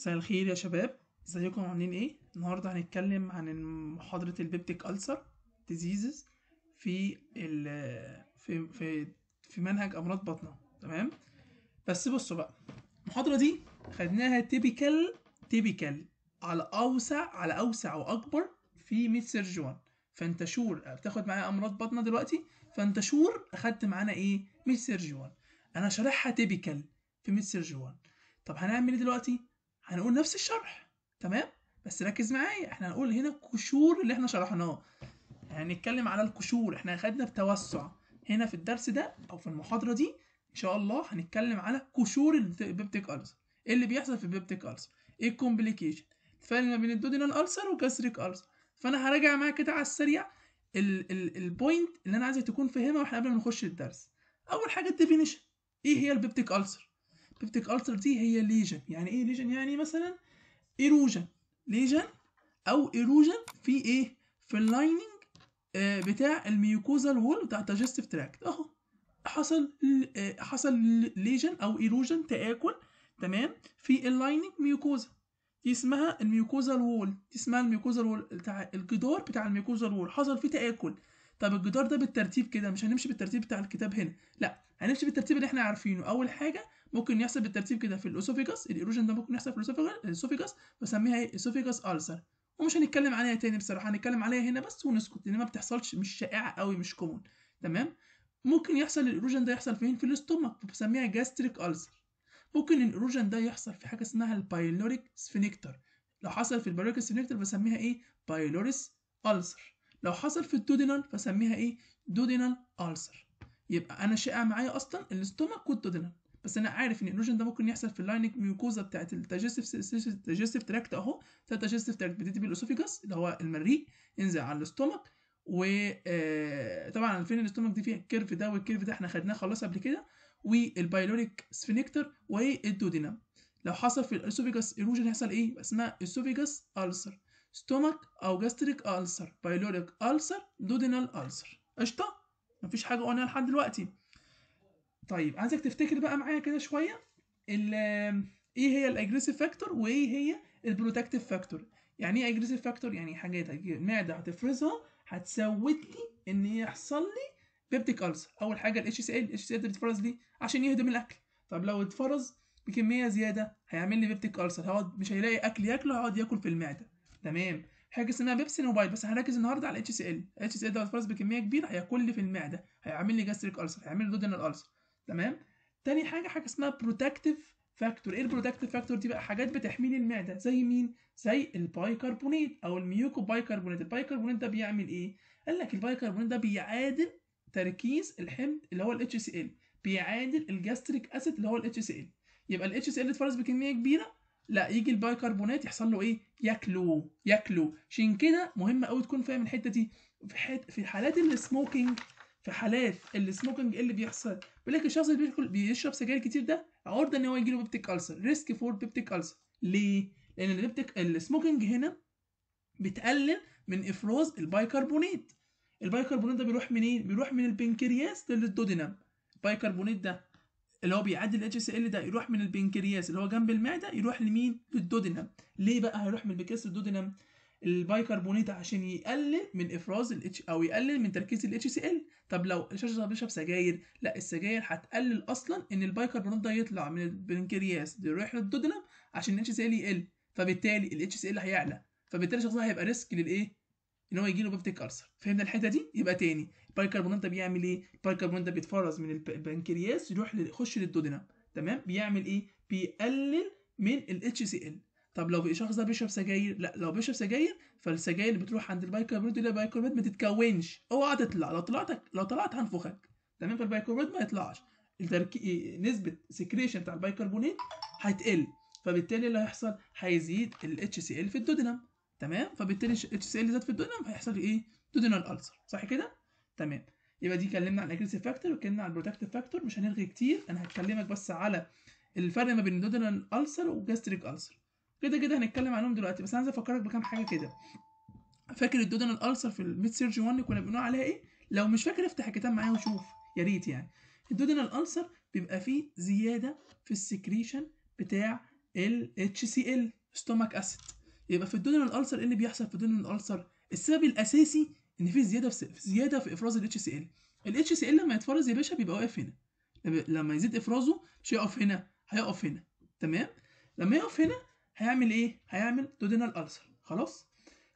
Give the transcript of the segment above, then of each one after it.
مساء الخير يا شباب ازيكم عاملين ايه النهارده هنتكلم عن محاضره البيبتيك ألسر ديزيزز في ال في في في منهج امراض بطنه تمام بس بصوا بقى المحاضره دي خدناها تيبيكال تيبيكال على اوسع على اوسع واكبر في ميد سيرجوان فانت شور بتاخد معايا امراض بطنه دلوقتي فانت شور اخدت معانا ايه ميد سيرجوان انا شارحها تيبيكال في ميد سيرجوان طب هنعمل ايه دلوقتي هنقول نفس الشرح تمام بس ركز معايا احنا هنقول هنا قشور اللي احنا شرحناه يعني هنتكلم على القشور احنا خدنا بتوسع هنا في الدرس ده او في المحاضره دي ان شاء الله هنتكلم على قشور البيبتيك السر ايه اللي بيحصل في البيبتيك السر ايه الكومبليكيشن الفرق ما بين الدودينال السر وجاستريك السر فانا هراجع معاك كده على السريع البوينت اللي انا عايزك تكون فاهمها واحنا قبل ما نخش الدرس اول حاجه الديفينيشن ايه هي البيبتيك السر بيبتيك التر دي هي ليجن يعني إيه ليجن يعني مثلا إيروجن ليجن أو إيروجن في إيه في اللايننج آه بتاع الميوكوزال وول بتاع الدايجستيف تراكت أهو حصل آه حصل ليجن أو إيروجن تآكل تمام في اللايننج ميوكوزا دي اسمها الميوكوزال وول دي اسمها الميوكوزال وول بتاع الجدار بتاع الميوكوزال وول حصل فيه تآكل طب الجدار ده بالترتيب كده مش هنمشي بالترتيب بتاع الكتاب هنا لا هنمشي بالترتيب اللي احنا عارفينه اول حاجه ممكن يحصل بالترتيب كده في الاسوفيجاس الايروجن ده ممكن يحصل في الاسوفيجاس بسميها ايه اسوفيجاس السر ومش هنتكلم عليها تاني بصراحه هنتكلم عليها هنا بس ونسكت لان ما بتحصلش مش شائعه قوي مش كومون تمام ممكن يحصل الايروجن ده يحصل فين في الاستومك بسميها جاستريك السر ممكن الايروجن ده يحصل في حاجه اسمها البايلوريك سفينكتر لو حصل في البايلوريك سفينكتر بسميها ايه بايلوريس السر لو حصل في الدودينال فسميها ايه دودينال ألسر يبقى انا شائع معايا اصلا الاستومك والدودينال بس انا عارف ان الايروجن ده ممكن يحصل في اللاينك ميوكوزا بتاعت الدايجستيف الدايجستيف تراكت اهو بتاع تراكت بتدي بالاسوفيجاس اللي هو المريء ينزل على الاستومك وطبعا آه، فين الاستومك دي فيها الكيرف ده والكيرف ده احنا خدناه خلاص قبل كده والبايلوريك سفنكتر والدودينام لو حصل في الاسوفيجاس ايروجن هيحصل ايه؟ اسمها اسوفيجاس ألسر ستومك او جاستريك ألسر بايلوريك ألسر دودينال ألسر قشطه مفيش حاجه قلناها لحد دلوقتي طيب عايزك تفتكر بقى معايا كده شويه ايه هي الاجريسيف فاكتور وايه هي البروتكتيف فاكتور يعني ايه اجريسيف فاكتور يعني حاجات المعده هتفرزها هتسود لي ان يحصل لي بيبتيك ألسر اول حاجه الاتش سي ال الاتش سي ال بيتفرز ليه عشان يهدم الاكل طب لو اتفرز بكميه زياده هيعمل لي بيبتيك ألسر هقعد مش هيلاقي اكل ياكله هيقعد ياكل في المعده تمام حاجه اسمها بيبسين موبايل بس هنركز النهارده على اتش سي ال اتش سي ال ده فرص بكميه كبيره هياكل في المعده هيعمل لي جاستريك ألسر هيعمل لي دودنال ألسر تمام تاني حاجه حاجه اسمها بروتكتيف فاكتور ايه البروتكتيف فاكتور دي بقى حاجات بتحمي لي المعده زي مين زي البايكربونات او الميوكو بايكربونات البايكربونات ده بيعمل ايه قال لك البايكربونات ده بيعادل تركيز الحمض اللي هو الاتش سي ال بيعادل الجاستريك اسيد اللي هو الاتش سي ال يبقى الاتش سي ال اتفرز بكميه كبيره لا يجي البايكربونات يحصل له ايه ياكلوه ياكلوه عشان كده مهم قوي تكون فاهم الحته دي في حت... في حالات السموكينج في حالات السموكينج ايه اللي بيحصل بيقول لك الشخص اللي بيشرب بيشرب سجاير كتير ده عرضه ان هو يجي له بيبتيك السر ريسك فور بيبتيك السر ليه لان البيبتيك السموكينج هنا بتقلل من افراز البايكربونات البايكربونات ده بيروح منين إيه؟ بيروح من البنكرياس للدودينم البايكربونات ده اللي هو بيعدي الاتش اس ال ده يروح من البنكرياس اللي هو جنب المعده يروح لمين للدودنم ليه بقى هيروح من البنكرياس للدودنم البايكربونيت عشان يقلل من افراز الاتش او يقلل من تركيز الاتش HCL ال طب لو الشاشه بيشرب سجاير لا السجاير هتقلل اصلا ان البايكربونات ده يطلع من البنكرياس يروح للدودنم عشان الاتش HCL ال يقل فبالتالي الاتش HCL ال هيعلى فبالتالي الشخص هيبقى ريسك للايه ان هو يجي له بيفتيك ألسر فهمنا الحته دي يبقى تاني البايكربونات ده بيعمل ايه البايكربونات ده بيتفرز من البنكرياس يروح يخش للدودنا تمام بيعمل ايه بيقلل من الاتش سي ال طب لو الشخص ده بيشرب سجاير لا لو بيشرب سجاير فالسجاير بتروح عند البايكربونات دي البايكربونات ما تتكونش اوعى تطلع لو طلعتك لو طلعت هنفخك تمام فالبايكربونات ما يطلعش التركي... نسبه سكريشن بتاع البايكربونات هتقل فبالتالي اللي هيحصل هيزيد ال HCl في الدودنم تمام فبالتالي اتش سي ال زاد في الدودنال هيحصل لي ايه دودنال ألسر صح كده تمام يبقى دي اتكلمنا عن الاجريسيف فاكتور واتكلمنا عن البروتكتيف فاكتور مش هنلغي كتير انا هكلمك بس على الفرق ما بين الدودنال ألسر والجاستريك ألسر كده كده هنتكلم عنهم دلوقتي بس انا عايز افكرك بكام حاجه كده فاكر الدودنال ألسر في الميد سيرجي 1 كنا بنقول عليها ايه لو مش فاكر افتح الكتاب معايا وشوف يا ريت يعني الدودنال ألسر بيبقى فيه زياده في السكريشن بتاع ال HCl stomach acid يبقى في الدونر الالسر ايه اللي بيحصل في الدونر الالسر السبب الاساسي ان في زياده في زياده في افراز الاتش سي ال الاتش سي ال لما يتفرز يا باشا بيبقى واقف هنا لما يزيد افرازه مش هيقف هنا هيقف هنا تمام لما يقف هنا هيعمل ايه هيعمل دودينال الالسر، خلاص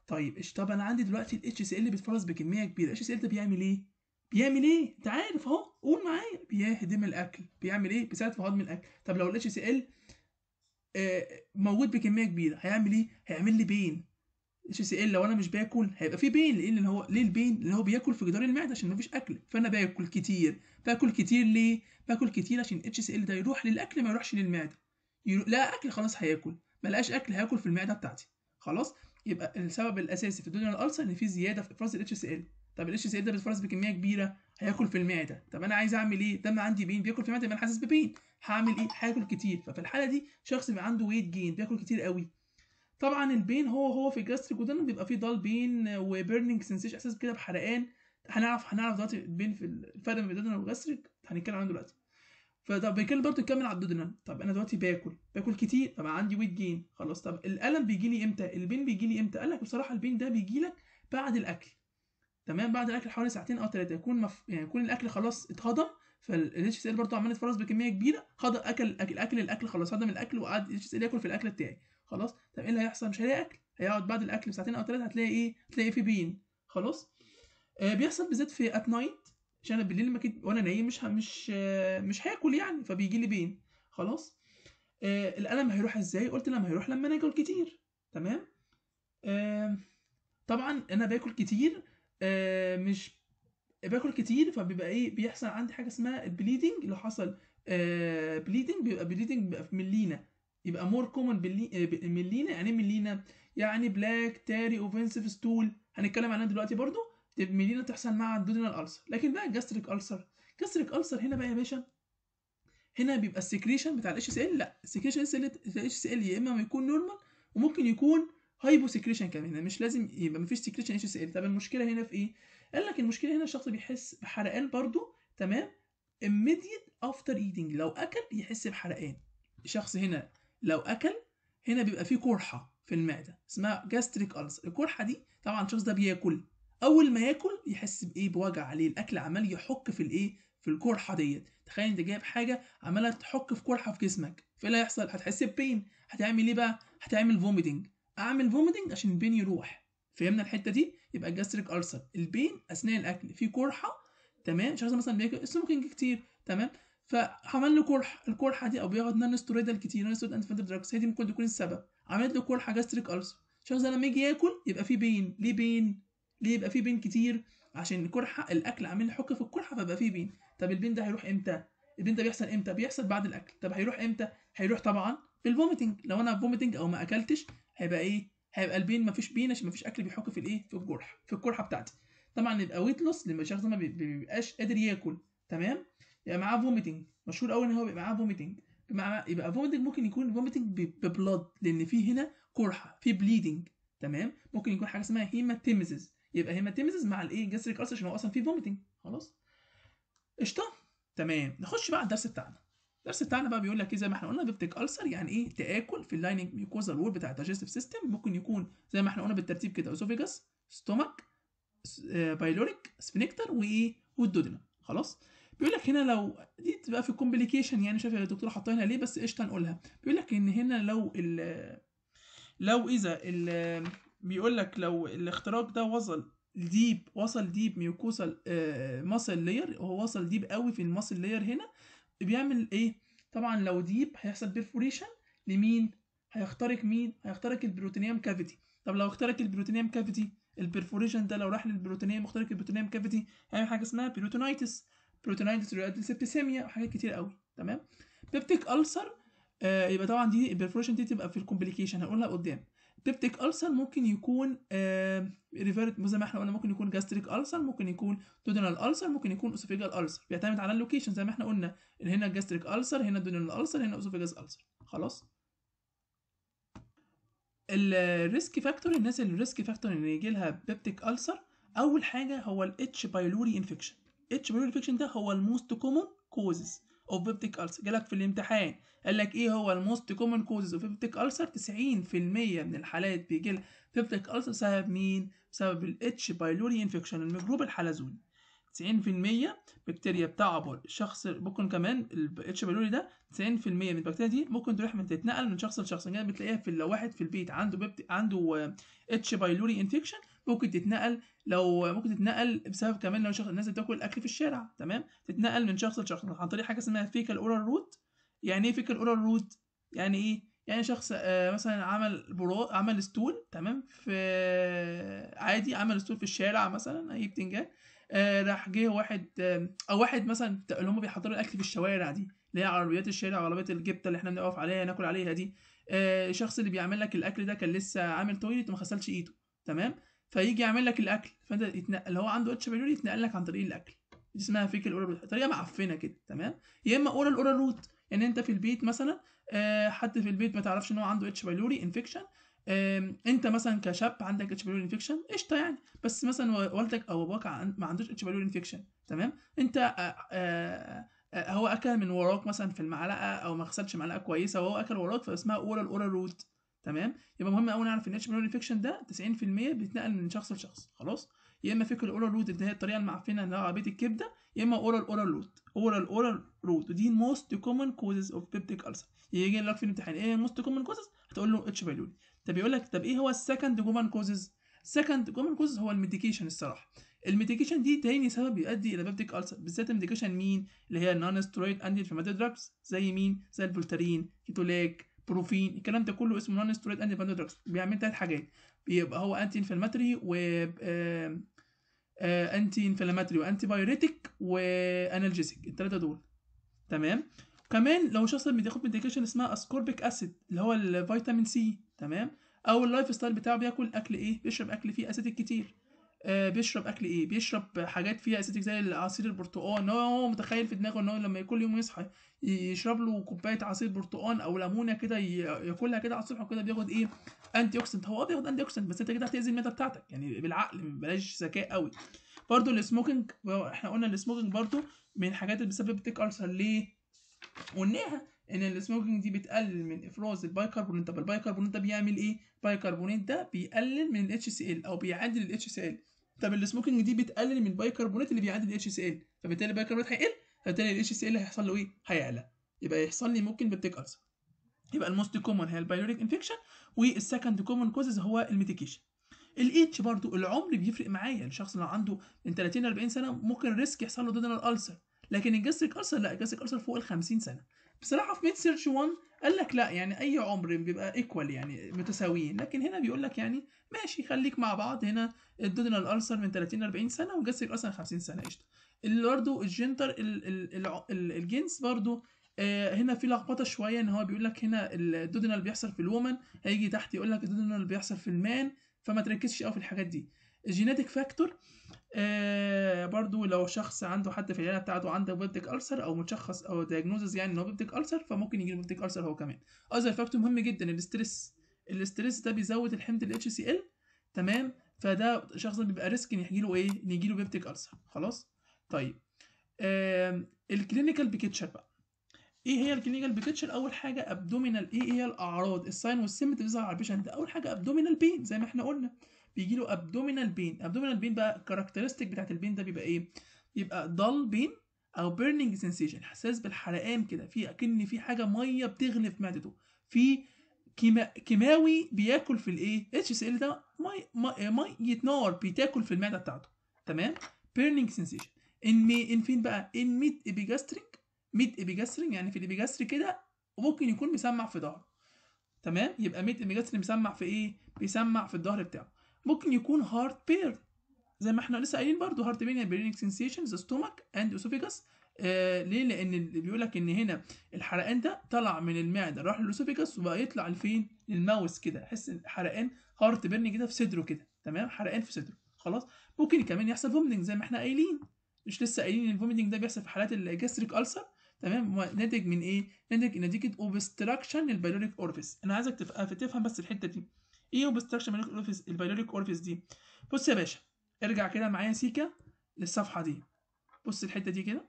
طيب طب انا عندي دلوقتي الاتش سي ال بيتفرز بكميه كبيره الاتش سي ال ده بيعمل ايه بيعمل ايه انت عارف اهو قول معايا بيهدم الاكل بيعمل ايه بيساعد في هضم الاكل طب لو الاتش سي ال آه، موجود بكميه كبيره هيعمل ايه هيعمل لي بين اتش سي ال لو انا مش باكل هيبقى في بين لان هو ليه البين لان هو بياكل في جدار المعده عشان مفيش اكل فانا باكل كتير باكل كتير ليه باكل كتير عشان اتش سي ال ده يروح للاكل ما يروحش للمعده يروح... لا اكل خلاص هياكل ما لقاش اكل هياكل في المعده بتاعتي خلاص يبقى السبب الاساسي في الدنيا الالسر ان في زياده في افراز الاتش سي ال طب الاتش سي ال ده بيتفرز بكميه كبيره هياكل في المعده طب انا عايز اعمل ايه دم عندي بين بياكل في المعده انا حاسس ببين هعمل ايه هاكل كتير ففي الحاله دي شخص بيبقى عنده ويت جين بياكل كتير قوي طبعا البين هو هو في الجاستريك جودان بيبقى فيه ضال بين وبيرنينج سنسيشن احساس كده بحرقان هنعرف هنعرف دلوقتي البين في الفرق بين الدودنال والجاستريك هنتكلم عنه دلوقتي فده بنتكلم برضه نكمل على الدودنال طب انا دلوقتي باكل باكل كتير طب عندي ويت جين خلاص طب الالم بيجي لي امتى البين بيجي لي امتى قال لك بصراحه البين ده بيجي لك بعد الاكل تمام بعد الاكل حوالي ساعتين او ثلاثه يكون مف... يعني يكون الاكل خلاص اتهضم فالاتش سي ال برضه عمال يتفرز بكميه كبيره خد اكل الاكل اكل الاكل خلاص هضم الاكل وقعد الاتش سي ال ياكل في الاكل بتاعي خلاص طب ايه اللي هيحصل مش هيلاقي اكل هيقعد بعد الاكل بساعتين او ثلاثه هتلاقي ايه هتلاقي إيه؟ في بين خلاص آه بيحصل بالذات في ات نايت عشان انا بالليل كنت وانا نايم مش مش آه مش هاكل يعني فبيجي لي بين خلاص آه الالم هيروح ازاي قلت لما هيروح لما انا اكل كتير تمام آه طبعا انا باكل كتير آه، مش باكل كتير فبيبقى ايه بيحصل عندي حاجه اسمها البليدنج لو حصل بليدنج آه، بيبقى بليدنج بيبقى في ملينا يبقى مور كومن آه، ملينا يعني ايه ملينا يعني بلاك تاري اوفنسيف ستول هنتكلم عنها دلوقتي برضو ملينا تحصل مع الدودينال السر لكن بقى الجاستريك السر جاستريك السر هنا بقى يا باشا هنا بيبقى السكريشن بتاع الاتش سي ال لا السكريشن بتاع ال الاتش سي ال يا اما ما يكون نورمال وممكن يكون هايبو سكريشن كمان يعني مش لازم يبقى مفيش سكريشن اتش اس ال طب المشكله هنا في ايه قال لك المشكله هنا الشخص بيحس بحرقان برضو تمام immediate after eating لو اكل يحس بحرقان الشخص هنا لو اكل هنا بيبقى فيه قرحه في المعده اسمها gastric ulcer القرحه دي طبعا الشخص ده بياكل اول ما ياكل يحس بايه بوجع عليه الاكل عمال يحك في الايه في القرحه ديت تخيل انت جايب حاجه عماله تحك في قرحه في جسمك فايه اللي هيحصل هتحس ببين هتعمل ايه بقى هتعمل فوميتنج اعمل فوميتنج عشان البين يروح فهمنا الحته دي يبقى الجاستريك ألسر البين اثناء الاكل في قرحه تمام شخص مثلا بياكل سموكينج كتير تمام فعمل له قرحه القرحه دي او بياخد نان ستوريدال كتير نان ستوريد انتي دراجز هي دي ممكن تكون السبب عملت له قرحه جاستريك ألسر الشخص ده لما يجي ياكل يبقى في بين ليه بين ليه يبقى في بين كتير عشان القرحه الاكل عامل حك في القرحه فبقى في بين طب البين ده هيروح امتى البين ده بيحصل امتى بيحصل بعد الاكل طب هيروح امتى هيروح طبعا بالفوميتنج لو انا فوميتنج او ما اكلتش هيبقى ايه هيبقى البين مفيش ما مفيش اكل بيحك في الايه في الجرح في الجرحه بتاعتي طبعا يبقى ويت لوس لما الشخص ما بيبقاش قادر ياكل تمام يبقى معاه فوميتنج مشهور قوي ان هو بيبقى معاه فوميتنج يبقى فوميتنج ممكن يكون فوميتنج ببلاد لان في هنا قرحه في بليدنج تمام ممكن يكون حاجه اسمها هيماتيمزز يبقى هيماتيمزز مع الايه جاستريك ارس عشان هو اصلا فيه فوميتنج خلاص قشطه تمام نخش بقى على الدرس بتاعنا الدرس بتاعنا بقى بيقول لك ايه زي ما احنا قلنا بيبتك ألسر يعني ايه تآكل في اللايننج ميوكوزال وول بتاع الدايجستيف سيستم ممكن يكون زي ما احنا قلنا بالترتيب كده اوسوفيجاس ستومك بايلوريك سفنكتر وايه والدودنا خلاص بيقول لك هنا لو دي تبقى في الكومبليكيشن يعني شايف الدكتور حاطها هنا ليه بس قشطه نقولها بيقول لك ان هنا لو ال لو اذا ال بيقول لك لو الاختراق ده وصل ديب وصل ديب ميوكوسال ماسل لاير هو وصل ديب قوي في الماسل لاير هنا بيعمل ايه طبعا لو ديب هيحصل بيرفوريشن لمين هيخترق مين هيخترق البروتينيوم كافيتي طب لو اخترق البروتينيوم كافيتي البرفوريشن ده لو راح للبروتينيوم اخترق البروتينيوم كافيتي هيعمل حاجه اسمها بيروتونايتس بروتونايتس يؤدي لسبتيسيميا وحاجات كتير قوي تمام بيبتيك ألسر آه يبقى طبعا دي البرفوريشن دي تبقى في الكومبليكيشن هقولها قدام بيبتيك ألسر ممكن يكون ريفيرت آه، زي ما احنا قلنا ممكن يكون جاستريك ألسر ممكن يكون دودنال ألسر ممكن يكون أوسوفيجال ألسر بيعتمد على اللوكيشن زي ما احنا قلنا هنا جاستريك ألسر هنا دودنال ألسر هنا أوسوفيجال ألسر خلاص الريسك فاكتور الناس اللي الريسك فاكتور ان يجي لها بيبتيك ألسر أول حاجة هو الاتش بايلوري انفكشن اتش بايلوري انفكشن ده هو الموست كومون كوزز اوف بيبتيك ألسر جالك في الامتحان قال لك ايه هو الموست كومن كوزز اوف بيبتيك ألسر 90% من الحالات بيجي لها بيبتيك ألسر بسبب مين بسبب الاتش بايلوري انفكشن الميكروب الحلزوني 90% بكتيريا بتعبر شخص ممكن كمان الاتش بايلوري ده 90% من البكتيريا دي ممكن تروح من تتنقل من شخص لشخص يعني بتلاقيها في لو واحد في البيت عنده بيبت... عنده اتش بايلوري انفكشن ممكن تتنقل لو ممكن تتنقل بسبب كمان لو شخص الناس بتاكل اكل في الشارع تمام تتنقل من شخص لشخص عن طريق حاجه اسمها فيكال اورال روت يعني ايه فيكال اورال روت يعني ايه يعني شخص آه، مثلا عمل برو عمل ستول تمام في آه، عادي عمل ستول في الشارع مثلا اي بتنجان آه، راح جه واحد او واحد مثلا اللي هم بيحضروا الاكل في الشوارع دي اللي هي عربيات الشارع وعربيات الجبته اللي احنا بنقف عليها ناكل عليها دي الشخص اللي بيعمل لك الاكل ده كان لسه عامل تويلت وما غسلش ايده تمام فيجي يعمل لك الاكل فانت يتنقل اللي هو عنده اتش بايلوري يتنقل لك عن طريق الاكل دي اسمها فيك الاورال روت طريقه معفنه كده تمام يا اما اورال اورال روت ان يعني انت في البيت مثلا آه، حد في البيت ما تعرفش ان هو عنده اتش بايلوري انفكشن انت مثلا كشاب عندك اتش بايلوري انفكشن قشطه يعني بس مثلا والدك او باباك ما عندوش اتش بايلوري انفكشن تمام انت آه، آه، هو اكل من وراك مثلا في المعلقه او ما غسلش معلقه كويسه وهو اكل وراك فاسمها اورال اورال روت تمام يبقى مهم قوي نعرف ان اتش بيلوري انفكشن ده 90% بيتنقل من شخص لشخص خلاص يا اما فيكول اورال روت اللي هي الطريقه المعفنه اللي هو عربيه الكبده يا اما اورال اورال روت اورال اورال روت ودي موست كومن كوزز اوف بيبتيك ألسر يجي لك في الامتحان ايه موست كومن كوزز هتقول له اتش بيلوري طب يقول لك طب ايه هو السكند كومن كوزز سكند كومن كوز هو الميديكيشن الصراحه الميديكيشن دي تاني سبب بيؤدي الى بيبتيك ألسر بالذات الميديكيشن مين اللي هي النون سترويد انتي انفلاماتوري دراجز زي مين زي البولترين كيتولاك بروفين الكلام ده كله اسمه نون ستيرويد انتي فاندو دراجز بيعمل ثلاث حاجات بيبقى هو انتي انفلاماتوري و انتي انفلاماتوري وانتي بايوريتيك وانالجيزيك الثلاثه دول تمام كمان لو شخص بياخد ميديكيشن اسمها اسكوربيك اسيد اللي هو الفيتامين سي تمام او اللايف ستايل بتاعه بياكل اكل ايه بيشرب اكل فيه اسيد كتير آه، بيشرب اكل ايه بيشرب حاجات فيها اسيتيك زي عصير البرتقال هو متخيل في دماغه ان هو لما كل يوم يصحى يشرب له كوبايه عصير برتقال او ليمونه كده ياكلها كده على الصبح وكده بياخد ايه انتي اوكسيدنت هو بياخد انتي اوكسيدنت بس انت كده هتاذي المعده بتاعتك يعني بالعقل بلاش ذكاء قوي برضو السموكينج احنا قلنا السموكينج برضو من الحاجات اللي بتسبب تيك ألسر ليه قلناها ان السموكينج دي بتقلل من افراز البايكربونات طب البايكربونات ده بيعمل ايه بايكربونات ده بيقلل من الاتش سي ال او بيعدل الاتش سي ال طب السموكنج دي بتقلل من البايكربونات اللي بيعدي الاتش سي ال فبالتالي البايكربونات هيقل فبالتالي الاتش سي ال هيحصل له ايه؟ هيعلى يبقى يحصل لي ممكن بالتيك يبقى الموست كومن هي البايوريك انفكشن والسكند كومن كوزز هو الميديكيشن الاتش برضو العمر بيفرق معايا الشخص اللي عنده من 30 ل 40 سنه ممكن الريسك يحصل له دودنال الالسر لكن الجاستريك السر لا الجاستريك السر فوق ال 50 سنه بصراحه في ميد سيرش 1 قال لك لا يعني اي عمر بيبقى ايكوال يعني متساويين لكن هنا بيقول لك يعني ماشي خليك مع بعض هنا ادونا الالسر من 30 ل 40 سنه والجسر الالسر 50 سنه قشطه اللي برضه الجندر الجنس برضه هنا في لخبطه شويه ان هو بيقول لك هنا الدودنال بيحصل في الومن هيجي تحت يقول لك الدودنال بيحصل في المان فما تركزش قوي في الحاجات دي الجيناتيك فاكتور آه برضو لو شخص عنده حد في العيله بتاعته عنده بيبتيك السر او متشخص او دياجنوزز يعني ان هو بيبتيك السر فممكن يجي له بيبتيك السر هو كمان اذر فاكتور مهم جدا الاستريس الاستريس ده بيزود الحمض اتش سي ال تمام فده شخص بيبقى ريسك ان يجي له ايه ان يجي له بيبتيك السر خلاص طيب آه الكلينيكال بيكتشر بقى ايه هي الكلينيكال بيكتشر اول حاجه ابدومينال ايه هي الاعراض الساين بيظهر على البيشنت اول حاجه ابدومينال بين زي ما احنا قلنا بيجي له ابدومينال بين ابدومينال بين بقى الكاركترستيك بتاعت البين ده بيبقى ايه بيبقى ضل بين او بيرنينج سنسيشن احساس بالحرقان كده في اكن في حاجه ميه بتغلي في معدته في كيما كيماوي بياكل في الايه اتش سي ال ده ميه آه، ميه نار بتاكل في المعده بتاعته تمام بيرنينج سنسيشن ان مي ان فين بقى ان ميد ابيجاستريك ميد ابيجاستريك يعني في الابيجاستريك كده وممكن يكون مسمع في ظهره تمام يبقى ميد ابيجاستريك مسمع في ايه بيسمع في الظهر بتاعه ممكن يكون هارت بير زي ما احنا لسه قايلين برضو هارت بين برينك سنسيشنز ستومك اند اسوفيجاس ليه لان بيقول لك ان هنا الحرقان ده طلع من المعده راح للاسوفيجاس وبقى يطلع لفين للماوس كده حس حرقان هارت بيرن كده في صدره كده تمام حرقان في صدره خلاص ممكن كمان يحصل فوميتنج زي ما احنا قايلين مش لسه قايلين الفوميتنج ده بيحصل في حالات الجاستريك ألسر تمام ناتج من ايه ناتج نتيجه اوبستراكشن للبيلوريك اورفيس انا عايزك تفهم بس الحته دي ايه اوبستراكشن بايلوريك اورفيس دي بص يا باشا ارجع كده معايا سيكا للصفحه دي بص الحته دي كده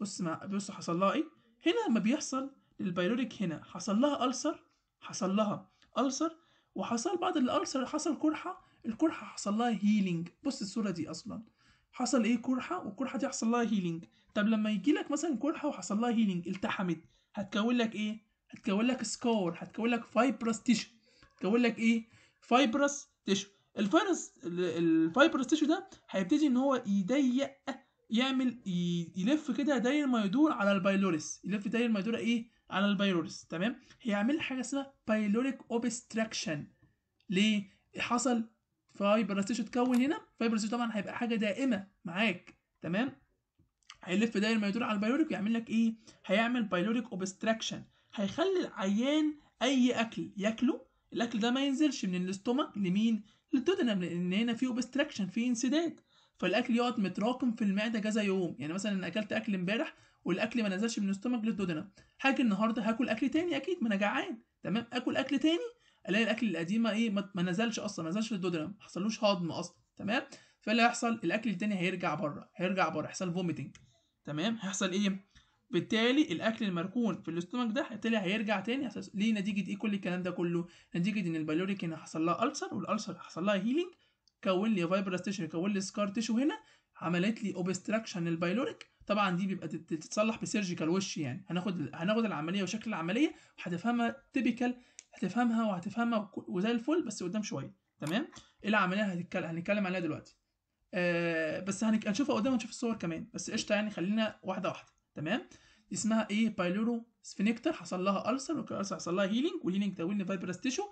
بص مع بص حصل لها ايه هنا لما بيحصل للبيلوريك هنا حصل لها ألسر حصل لها ألسر وحصل بعد الألسر حصل قرحة القرحة حصل لها هيلينج بص الصورة دي أصلا حصل إيه قرحة والقرحة دي حصل لها هيلينج طب لما يجي لك مثلا قرحة وحصل لها هيلينج التحمت هتكون لك إيه؟ هتكون لك سكور هتكون لك فايبرستيشن تكون لك ايه فايبرس تيشو الفايبرس الفايبرس تيشو ده هيبتدي ان هو يضيق يعمل يلف كده داير ما يدور على البايلوريس يلف داير ما يدور ايه على البايلوريس تمام هيعمل حاجه اسمها بايلوريك اوبستراكشن ليه حصل فايبرس تيشو اتكون هنا فايبرس تيشو طبعا هيبقى حاجه دائمه معاك تمام هيلف داير ما يدور على البايلوريك ويعمل لك ايه هيعمل بايلوريك اوبستراكشن هيخلي العيان اي اكل ياكله الاكل ده ما ينزلش من الاستومك لمين للدودنم لان هنا فيه اوبستراكشن فيه انسداد فالاكل يقعد متراكم في المعده كذا يوم يعني مثلا انا اكلت اكل امبارح والاكل ما نزلش من الاستومك للدودنم هاجي النهارده هاكل اكل تاني اكيد ما انا جعان تمام اكل اكل تاني الاقي الاكل القديم ايه ما نزلش اصلا ما نزلش للدودنم ما حصلوش هضم اصلا تمام فاللي هيحصل الاكل التاني هيرجع بره هيرجع بره هيحصل فوميتنج تمام هيحصل ايه بالتالي الاكل المركون في الاستومك ده طلع هيرجع تاني اساس ليه نتيجه ايه كل الكلام ده كله نتيجه ان البالوريك هنا حصل لها السر والالسر حصل لها هيلينج كون لي فايبرس تيشو كون لي سكار تيشو هنا عملت لي اوبستراكشن للبايلوريك طبعا دي بيبقى تتصلح بسيرجيكال وش يعني هناخد هناخد العمليه وشكل العمليه وهتفهمها تيبيكال هتفهمها وهتفهمها وزي الفل بس قدام شويه تمام إيه العمليه هنتكلم هنتكلم عليها دلوقتي آه بس هنشوفها قدام ونشوف الصور كمان بس قشطه يعني خلينا واحده واحده تمام اسمها ايه بايلورو سفنكتر حصل لها ألسر والألسر حصل لها هيلينج والهيلينج تاولني فايبرس تيشو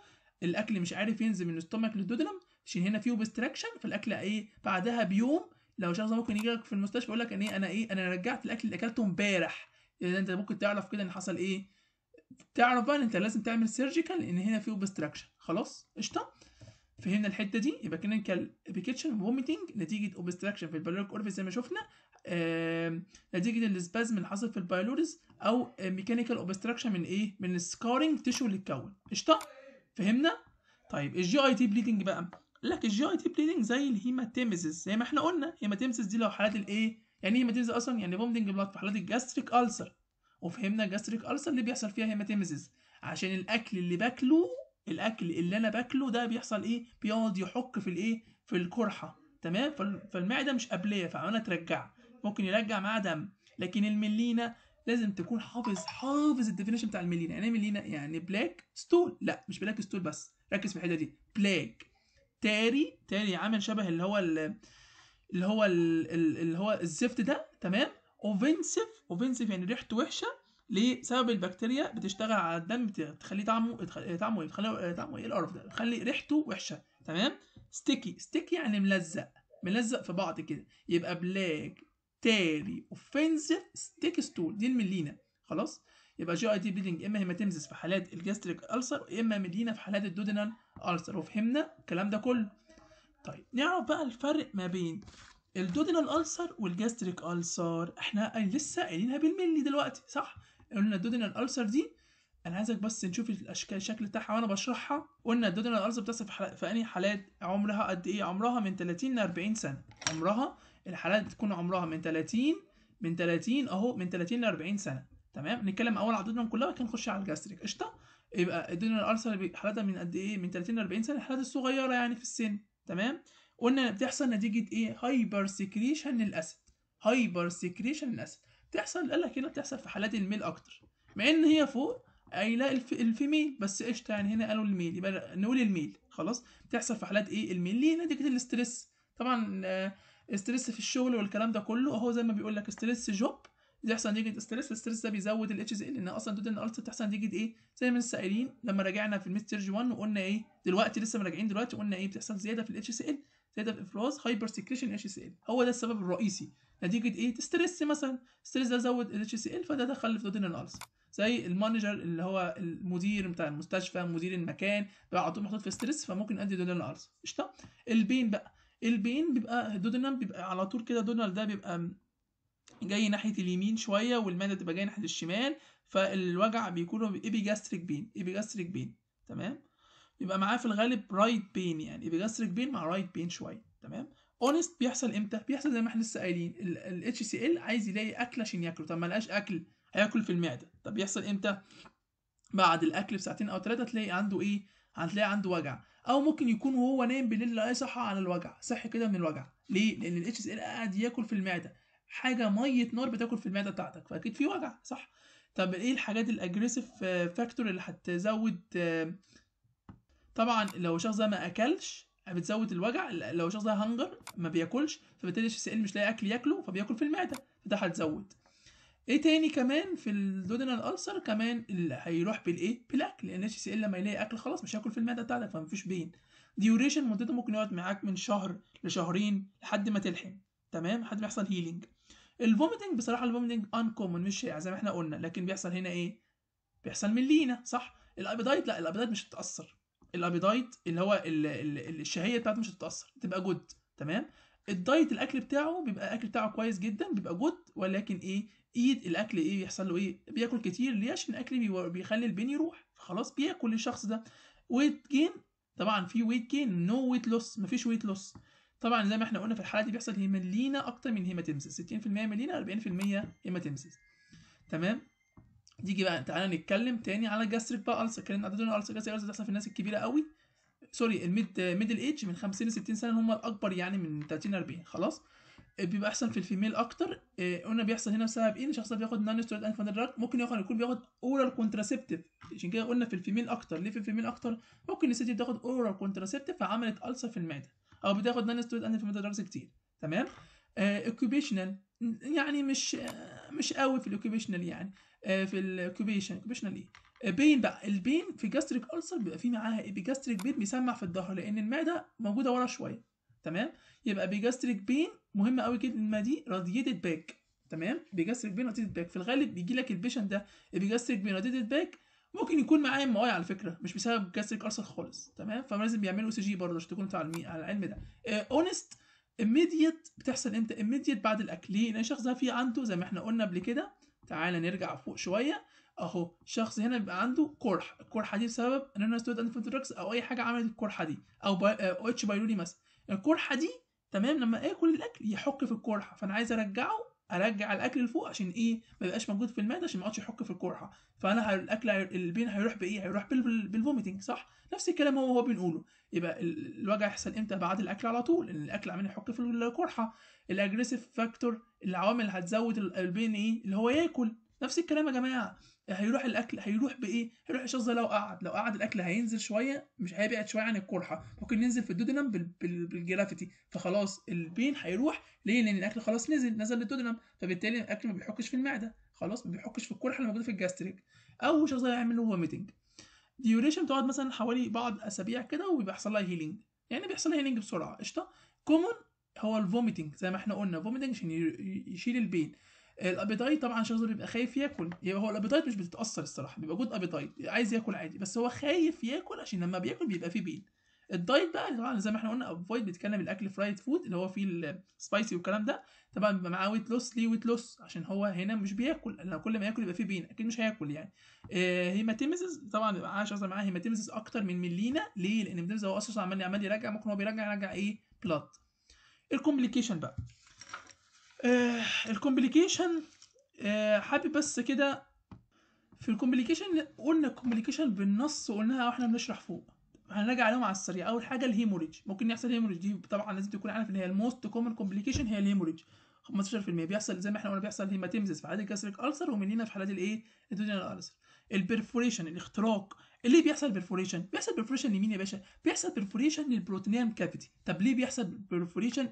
الاكل مش عارف ينزل من الاستومك للدودنم عشان هنا فيه اوبستراكشن فالاكل ايه بعدها بيوم لو شخص ممكن يجي لك في المستشفى يقول لك ان ايه انا ايه انا رجعت الاكل اللي اكلته امبارح يعني انت ممكن تعرف كده ان حصل ايه تعرف بقى ان انت لازم تعمل سيرجيكال لان هنا فيه اوبستراكشن خلاص قشطه فهمنا الحته دي يبقى كلينيكال ابيكيتشن فوميتنج نتيجه اوبستراكشن في البالوريك اورفيس زي ما شفنا نتيجه السبازم اللي حصل في البايلوريز او ميكانيكال اوبستراكشن من ايه من السكارنج تشو اللي اتكون قشطه فهمنا طيب الجي اي تي بليدنج بقى لك الجي اي تي بليدنج زي الهيماتيميزيس زي ما احنا قلنا هيماتيميزيس دي لو حالات الايه يعني ايه هيماتيميزيس اصلا يعني بومدنج بلاد في حالات الجاستريك السر وفهمنا الجاستريك السر اللي بيحصل فيها هيماتيميزيس عشان الاكل اللي باكله الاكل اللي انا باكله ده بيحصل ايه بيقعد يحك في الايه في القرحه تمام فالمعده مش قابليه فعماله ترجعها ممكن يرجع معاه دم لكن الملينا لازم تكون حافظ حافظ الديفينيشن بتاع الملينا يعني ايه ملينا يعني بلاك ستول لا مش بلاك ستول بس ركز في الحته دي بلاك تاري تاري عامل شبه اللي هو اللي هو اللي هو الزفت ده تمام اوفنسيف اوفنسيف يعني ريحته وحشه ليه سبب البكتيريا بتشتغل على الدم تخليه طعمه طعمه ايه تخليه طعمه ايه القرف ده تخلي ريحته وحشه تمام ستيكي ستيكي يعني ملزق ملزق في بعض كده يبقى بلاك تاري اوفنسيف ستيكس تول دي الملينا خلاص يبقى جي اي دي بليدنج اما هيماتيمزس في حالات الجاستريك السر اما ملينا في حالات الدودينال السر وفهمنا الكلام ده كله طيب نعرف بقى الفرق ما بين الدودينال السر والجاستريك السر احنا لسه قايلينها بالملي دلوقتي صح قلنا الدودينال السر دي انا عايزك بس نشوف الاشكال الشكل بتاعها وانا بشرحها قلنا الدودينال السر بتحصل في, في انهي حالات عمرها قد ايه عمرها من 30 ل 40 سنه عمرها الحالات بتكون عمرها من 30 من 30 اهو من 30 ل 40 سنه تمام نتكلم اول عددهم كلها كان نخش على الجاستريك قشطه يبقى الدنيا الالسر حالتها من قد ايه من 30 ل 40 سنه الحالات الصغيره يعني في السن تمام قلنا بتحصل نتيجه ايه هايبر سكريشن للاسد هايبر سكريشن للاسد بتحصل قال لك هنا بتحصل في حالات الميل اكتر مع ان هي فوق لا الفيميل بس قشطه يعني هنا قالوا الميل يبقى نقول الميل خلاص بتحصل في حالات ايه الميل ليه نتيجه الاستريس طبعا آه ستريس في الشغل والكلام ده كله اهو زي ما بيقول لك ستريس جوب يحصل نتيجة ستريس الستريس ده بيزود الاتش اس ال لان اصلا تودن الالت بتحصل نتيجة ايه زي ما السائلين قايلين لما راجعنا في الميستيرج 1 وقلنا ايه دلوقتي لسه مراجعين دلوقتي قلنا ايه بتحصل زياده في الاتش اس ال زياده في افراز هايبر سكريشن اتش اس ال هو ده السبب الرئيسي نتيجه ايه ستريس مثلا ستريس ده زود الاتش اس ال فده دخل في تودن الالت زي المانجر اللي هو المدير بتاع المستشفى مدير المكان بقى على طول محطوط في ستريس فممكن يؤدي دودن الالت قشطه البين بقى البين بيبقى دودنم بيبقى على طول كده دونال ده بيبقى جاي ناحيه اليمين شويه والمعده تبقى جايه ناحيه الشمال فالوجع بيكون ايبيجاستريك بين ايبيجاستريك بين تمام يبقى معاه في الغالب رايت بين يعني ايبيجاستريك بين مع رايت بين شويه تمام اونست بيحصل امتى بيحصل زي ما احنا لسه قايلين الاتش سي ال عايز يلاقي اكل عشان ياكله طب ما لقاش اكل هياكل في المعده طب بيحصل امتى بعد الاكل بساعتين او ثلاثه تلاقي عنده ايه هتلاقي عنده وجع او ممكن يكون وهو نايم بالليل لا يصحى على الوجع صحي كده من الوجع ليه لان الاتش اس ال قاعد ياكل في المعده حاجه ميه نار بتاكل في المعده بتاعتك فاكيد في وجع صح طب ايه الحاجات الاجريسيف آه، فاكتور اللي هتزود آه، طبعا لو شخص ده ما اكلش بتزود الوجع لو شخص ده هنجر ما بياكلش فبالتالي الاتش اس ال مش لاقي اكل ياكله فبياكل في المعده فده هتزود ايه تاني كمان في الدودنا الالسر كمان اللي هيروح بالايه بالاكل لان اتش سي ال لما يلاقي اكل خلاص مش هياكل في المعده بتاعتك فمفيش بين ديوريشن مدته ممكن يقعد معاك من شهر لشهرين لحد ما تلحم تمام لحد ما يحصل هيلينج الفوميتنج بصراحه الفوميتنج ان كومن مش شائع زي ما احنا قلنا لكن بيحصل هنا ايه بيحصل من لينا صح الابيضايت لا الابيضايت مش هتتاثر الابيضايت اللي هو الـ الـ الشهيه بتاعته مش هتتاثر تبقى جود تمام الدايت الاكل بتاعه بيبقى الاكل بتاعه كويس جدا بيبقى جود ولكن ايه ايد الاكل ايه بيحصل له ايه بياكل كتير ليه عشان الاكل بيخلي البين يروح خلاص بياكل الشخص ده ويت جين طبعا في ويت جين نو ويت لوس مفيش ويت لوس طبعا زي ما احنا قلنا في الحاله دي بيحصل هيملينا اكتر من هيماتيمسيس 60% ملينا 40% هيماتيمسيس تمام تيجي بقى تعالى نتكلم تاني على جاستريك بقى ألسر كان عدد ألسر جاستريك ألسر بيحصل في الناس الكبيرة قوي سوري الميد ميدل ايج من 50 ل 60 سنة هم الأكبر يعني من 30 ل 40 خلاص بيبقى احسن في الفيميل اكتر إيه قلنا بيحصل هنا بسبب ايه ان الشخص بياخد نان ستيرويد انفان دراج ممكن ياخد يكون بياخد اورال كونتراسبتيف عشان كده قلنا في الفيميل اكتر ليه في الفيميل اكتر ممكن الست تاخد اورال كونتراسبتيف فعملت السر في المعده او بتاخد نان ستيرويد انفان كتير تمام اوكيبيشنال آه، يعني مش آه، مش قوي في الاوكيبيشنال يعني آه، في الاوكيبيشن اوكيبيشنال ايه بين بقى البين في جاستريك ألسر بيبقى فيه معاها ايه بجاستريك بين بيسمع في الظهر لان المعده موجوده ورا شويه تمام يبقى بيجاستريك بين مهمه قوي الكلمه دي راديتد باك تمام بيجاستريك بين راديتد باك في الغالب بيجي لك البيشنت ده بيجاستريك بين راديتد باك ممكن يكون معاه ام اي على فكره مش بسبب جاستريك ارسل خالص تمام فلازم بيعملوا سي جي برضه عشان تكونوا على العلم ده اونست آه، اميديت بتحصل امتى اميديت بعد الاكل ليه لان الشخص ده في عنده زي ما احنا قلنا قبل كده تعالى نرجع فوق شويه اهو الشخص هنا بيبقى عنده قرح القرحه دي بسبب ان انا ستود انفنتراكس او اي حاجه عملت القرحه دي او اتش بايلولي آه، مثلا القرحه دي تمام لما اكل الاكل يحك في القرحه فانا عايز ارجعه ارجع الاكل لفوق عشان ايه ما يبقاش موجود في المعده عشان ما يقعدش يحك في القرحه فانا الاكل البين هيروح بايه هيروح بالفوميتنج صح نفس الكلام هو هو بنقوله يبقى الوجع يحصل امتى بعد الاكل على طول لان الاكل عمال يحك في القرحه الاجريسيف فاكتور العوامل اللي هتزود البين ايه اللي هو ياكل نفس الكلام يا جماعه هيروح الاكل هيروح بايه هيروح ده لو قعد لو قعد الاكل هينزل شويه مش هيبعد شويه عن القرحه ممكن ينزل في الدودنم بالجرافيتي فخلاص البين هيروح ليه لان الاكل خلاص نزل نزل للدودنم فبالتالي الاكل ما بيحكش في المعده خلاص ما بيحكش في القرحه اللي موجوده في الجاستريك او ده هيعمل له فوميتنج ديوريشن بتقعد مثلا حوالي بعض اسابيع كده وبيحصل لها هيلينج يعني بيحصل لها هيلينج بسرعه قشطه كومون هو الفوميتنج زي ما احنا قلنا فوميتنج عشان يشيل البين الابيتايت طبعا الشخص بيبقى خايف ياكل يبقى يعني هو الابيتايت مش بتتاثر الصراحه بيبقى جود ابيتايت عايز ياكل عادي بس هو خايف ياكل عشان لما بياكل بيبقى فيه بين الدايت بقى طبعا زي ما احنا قلنا افويد بيتكلم الاكل فرايد فود اللي هو فيه السبايسي والكلام ده طبعا بيبقى معاه ويت لوس ليه ويت لوس عشان هو هنا مش بياكل لو كل ما ياكل يبقى فيه بين اكيد مش هياكل يعني آه طبعا بيبقى معاه شخص معاه هيماتيميزز اكتر من ملينا ليه لان هو اصلا عمال عمال يراجع ممكن هو بيراجع يراجع ايه بلاد الكومبليكيشن بقى آه، الكومبليكيشن آه، حابب بس كده في الكومبليكيشن قلنا الكومبليكيشن بالنص وقلناها واحنا بنشرح فوق هنراجع عليهم على السريع اول حاجه الهيموريج ممكن يحصل هيموريج دي طبعا لازم تكون عارف ان هي الموست كومن كومبليكيشن هي الهيموريج 15% بيحصل زي ما احنا قلنا بيحصل هيماتيمزس في حالات الجاستريك ألسر ومن هنا في حالات الايه الدودينال ألسر البرفوريشن الاختراق ليه بيحصل برفوريشن بيحصل برفوريشن لمين يا باشا بيحصل برفوريشن للبروتينيوم كافيتي طب ليه بيحصل برفوريشن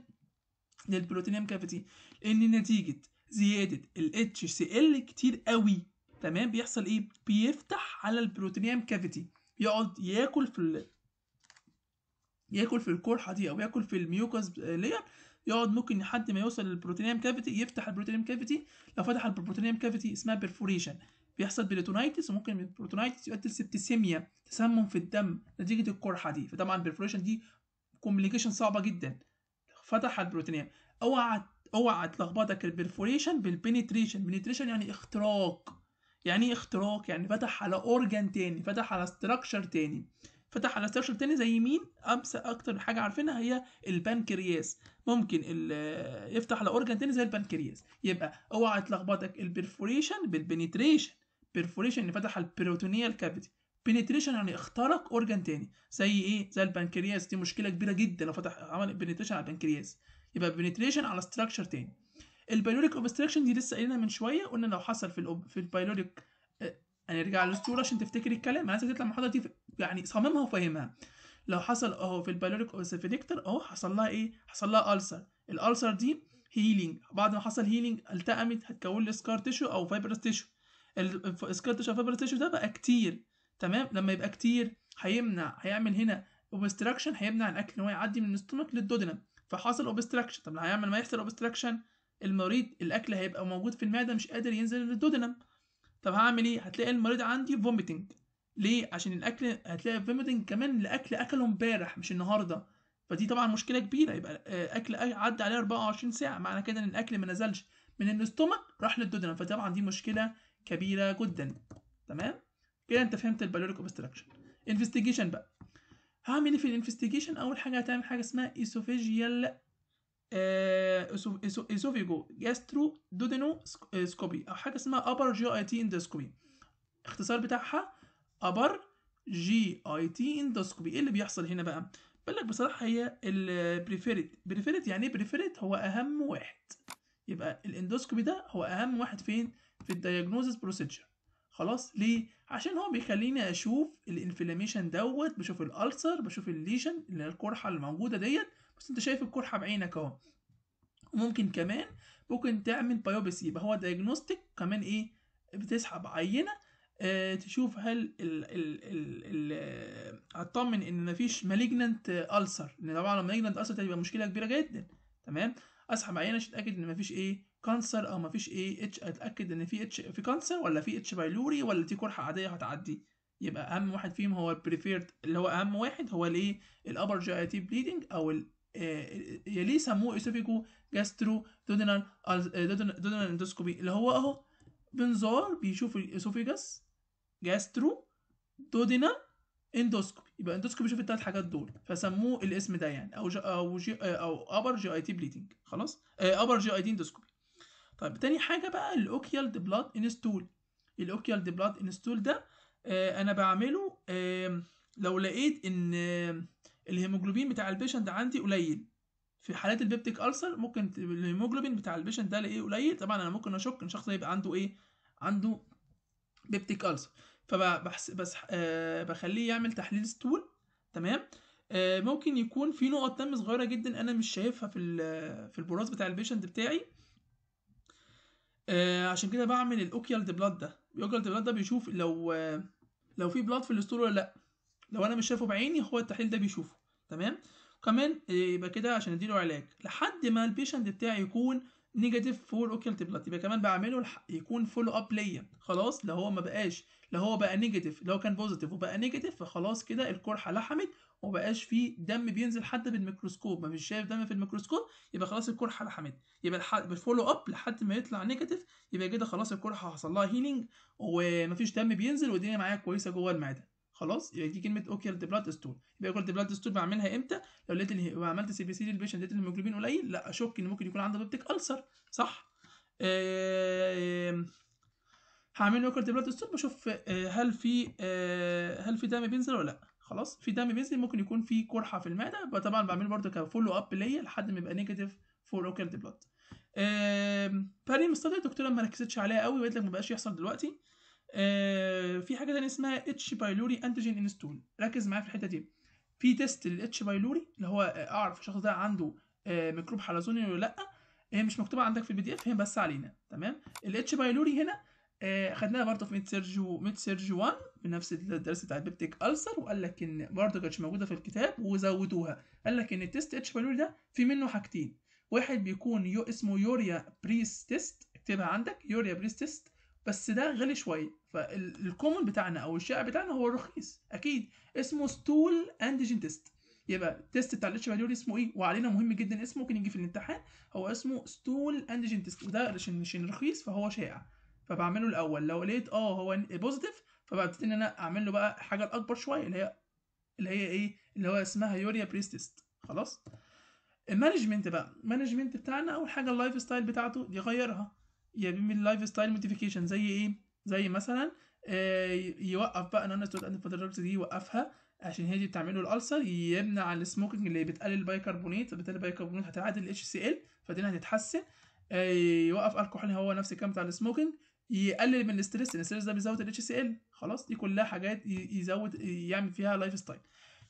للبروتينيوم كافيتي ان نتيجه زياده ال HCl كتير قوي تمام بيحصل ايه بيفتح على البروتينيوم كافيتي يقعد ياكل في ال... ياكل في القرحه دي او ياكل في الميوكاس لير يقعد ممكن لحد ما يوصل للبروتينيوم كافيتي يفتح البروتينيوم كافيتي لو فتح البروتينيوم كافيتي اسمها بيرفوريشن بيحصل بيريتونايتس وممكن البروتونايتس يؤدي لسبتسيميا تسمم في الدم نتيجه القرحه دي فطبعا البرفوريشن دي كومبليكيشن صعبه جدا فتح البروتينيوم اوعى اوعى تلخبطك البرفوريشن بالبنتريشن بنتريشن يعني اختراق يعني ايه اختراق يعني فتح على اورجان تاني فتح على ستراكشر تاني فتح على ستراكشر تاني زي مين امس اكتر حاجه عارفينها هي البنكرياس ممكن يفتح على اورجان تاني زي البنكرياس يبقى اوعى تلخبطك البرفوريشن بالبنتريشن برفوريشن اللي فتح البروتونيال كافيتي بنتريشن يعني اخترق اورجان تاني زي ايه زي البنكرياس دي مشكله كبيره جدا لو فتح عمل بنتريشن على البنكرياس يبقى بنتريشن على ستراكشر تاني البايلوريك اوبستراكشن دي لسه قايلينها من شويه قلنا لو حصل في الأوب... في البايلوريك آه، يعني هنرجع للاسطوره للصوره عشان تفتكر الكلام انا عايزك تطلع المحاضره دي في... يعني صممها وفاهمها لو حصل اهو في البايلوريك اوسيفيليكتر اهو حصل لها ايه حصل لها ألسر الألسر دي هيلينج بعد ما حصل هيلينج التأمت هتكون لي سكار تيشو او فايبرس تيشو السكار تيشو او فايبرس تيشو ده بقى كتير تمام لما يبقى كتير هيمنع هيعمل هنا اوبستراكشن هيمنع الاكل ان هو يعدي من الاستومك للدودنم فحاصل اوبستراكشن طب هيعمل ما يحصل اوبستراكشن المريض الاكل هيبقى موجود في المعده مش قادر ينزل للدودنم طب هعمل ايه هتلاقي المريض عندي فوميتنج ليه عشان الاكل هتلاقي فوميتنج كمان لاكل اكله امبارح مش النهارده فدي طبعا مشكله كبيره يبقى آه، اكل عدى عليه 24 ساعه معنى كده ان الاكل ما نزلش من الاستومك راح للدودنم فطبعا دي مشكله كبيره جدا تمام كده انت فهمت البالوريك اوبستراكشن انفستيجيشن بقى هعمل ايه في الانفستيجيشن اول حاجه هتعمل حاجه اسمها ايسوفيجيال اسوفيجو جاسترو دودينو سكوبي او حاجه اسمها ابر جي اي تي اندوسكوبي اختصار بتاعها ابر جي اي تي اندوسكوبي ايه اللي بيحصل هنا بقى بقول لك بصراحه هي البريفيريت بريفيريت يعني ايه بريفيريت هو اهم واحد يبقى الاندوسكوبي ده هو اهم واحد فين في الدايجنوزس بروسيجر خلاص ليه عشان هو بيخليني اشوف الانفلاميشن دوت بشوف الالسر بشوف الليشن اللي هي القرحه اللي موجوده ديت بس انت شايف القرحه بعينك اهو وممكن كمان ممكن تعمل بايوبسي يبقى هو دايجنوستيك كمان ايه بتسحب عينه آه تشوف هل ال ال ال هتطمن ان مفيش مالجننت السر لان طبعا لو مالجننت السر تبقى مشكله كبيره جدا تمام اسحب عينه عشان اتاكد ان مفيش ايه كانسر او مفيش ايه اتش اتاكد ان في اتش في كانسر ولا في اتش بايلوري ولا دي قرحه عاديه هتعدي يبقى اهم واحد فيهم هو البريفيرد اللي هو اهم واحد هو الايه الابر جي اي تي بليدنج او آه، ليه سموه اسوفيجو جاسترو دودنال دودنال اندوسكوبي اللي هو اهو بنزار بيشوف الاسوفيجاس جاسترو دودنال اندوسكوبي يبقى اندوسكوبي بيشوف الثلاث حاجات دول فسموه الاسم ده يعني او جي او جي او ابر جي اي تي بليدنج خلاص ابر جي اي تي اندوسكوبي طيب تاني حاجه بقى الاوكيال دي بلاد انستول الاوكيال دي بلاد انستول ده آه، انا بعمله لو لقيت ان الهيموجلوبين بتاع البيشنت عندي قليل في حالات البيبتيك ألسر ممكن الهيموجلوبين بتاع البيشنت ده لقيه قليل طبعا انا ممكن اشك ان شخص يبقى عنده ايه عنده بيبتيك ألسر فبحس بس آه بخليه يعمل تحليل ستول تمام آه ممكن يكون في نقط دم صغيره جدا انا مش شايفها في في البراز بتاع البيشنت بتاعي آه عشان كده بعمل الاوكيالت بلاد ده الاوكيالت بلاد ده بيشوف لو آه لو في بلاد في الاسطول ولا لا لو انا مش شايفه بعيني هو التحليل ده بيشوفه تمام كمان آه، يبقى كده عشان اديله علاج لحد ما البيشنت بتاعي يكون نيجاتيف فور اوكلت بلاد يبقى كمان بعمله يكون فولو اب ليا خلاص لو هو ما بقاش لو هو بقى نيجاتيف لو كان بوزيتيف وبقى نيجاتيف فخلاص كده القرحه لحمت وما بقاش فيه دم بينزل حتى بالميكروسكوب ما مش شايف دم في الميكروسكوب يبقى خلاص القرحه لحمت يبقى بالفولو اب لحد ما يطلع نيجاتيف يبقى كده خلاص القرحه حصل لها هيلينج ومفيش دم بينزل والدنيا معايا كويسه جوه المعده خلاص يبقى دي كلمه دي بلاد ستور يبقى دي بلاد ستور بعملها امتى لو لقيت اللي... عملت سي بي سي للبيشنت لقيت الهيموجلوبين قليل لا اشك ان ممكن يكون عنده بيبتيك السر صح أه... هعمل له اوكيلت بلاد ستور بشوف هل في أه... هل في دم بينزل ولا لا خلاص في دم بينزل ممكن يكون في قرحه في المعده طبعا بعمله برده كفولو اب ليا لحد ما يبقى نيجاتيف فور دي بلاد أه... باريم ستادي الدكتوره ما ركزتش عليها قوي وقالت لك ما بقاش يحصل دلوقتي آه، في حاجه ثانيه اسمها اتش بايلوري انتيجين انستول ركز معايا في الحته دي في تيست للاتش بايلوري اللي هو آه، اعرف الشخص ده عنده آه، ميكروب حلزوني ولا لا هي مش مكتوبه عندك في البي دي اف هي بس علينا تمام الاتش بايلوري هنا خدناها برضه في ميد سيرج ميد سيرج 1 في نفس الدرس بتاع البيبتيك السر وقال لك ان برضه كانتش موجوده في الكتاب وزودوها قال لك ان التيست اتش بايلوري ده في منه حاجتين واحد بيكون يو اسمه يوريا بريس تيست اكتبها عندك يوريا بريس تيست بس ده غالي شويه فالكومن بتاعنا او الشائع بتاعنا هو الرخيص اكيد اسمه ستول انتيجين تيست يبقى تيست بتاع الاتش فاليو اسمه ايه وعلينا مهم جدا اسمه ممكن يجي في الامتحان هو اسمه ستول انتيجين تيست وده عشان عشان رخيص فهو شائع فبعمله الاول لو لقيت اه هو بوزيتيف فببتدي ان انا اعمل له بقى حاجه الاكبر شويه اللي هي اللي هي ايه اللي هو اسمها يوريا بريس تيست خلاص المانجمنت بقى المانجمنت بتاعنا اول حاجه اللايف ستايل بتاعته دي غيرها يبيم اللايف ستايل موديفيكيشن زي ايه زي مثلا آه، يوقف بقى نون ستوت انتي دراجز دي يوقفها عشان هي دي بتعمله الالسر يمنع السموكينج اللي بتقلل البايكربونات فبالتالي البايكربونات هتعادل الاتش سي ال فدينا هتتحسن آه، يوقف الكحول هو نفس الكلام بتاع السموكينج يقلل من الاستريس الاستريس ده بيزود الاتش سي ال خلاص دي كلها حاجات يزود يعمل فيها لايف ستايل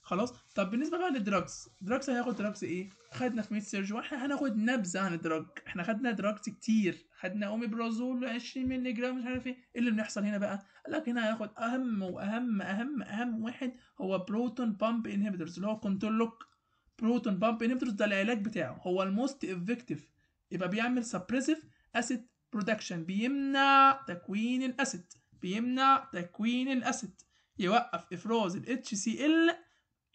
خلاص طب بالنسبه بقى للدراجز دراجز هياخد دراجز ايه خدنا في ميد سيرج واحنا هناخد نبذه عن الدراج احنا خدنا دراجز كتير خدنا برازول 20 مللي جرام مش عارف ايه, إيه اللي بنحصل هنا بقى قال لك هنا هياخد اهم واهم اهم اهم واحد هو بروتون بامب انهبيتورز اللي هو لوك بروتون بامب انهبيتورز ده العلاج بتاعه هو الموست افكتيف يبقى بيعمل سبريسيف اسيد برودكشن بيمنع تكوين الاسيد بيمنع تكوين الاسيد يوقف افراز ال HCl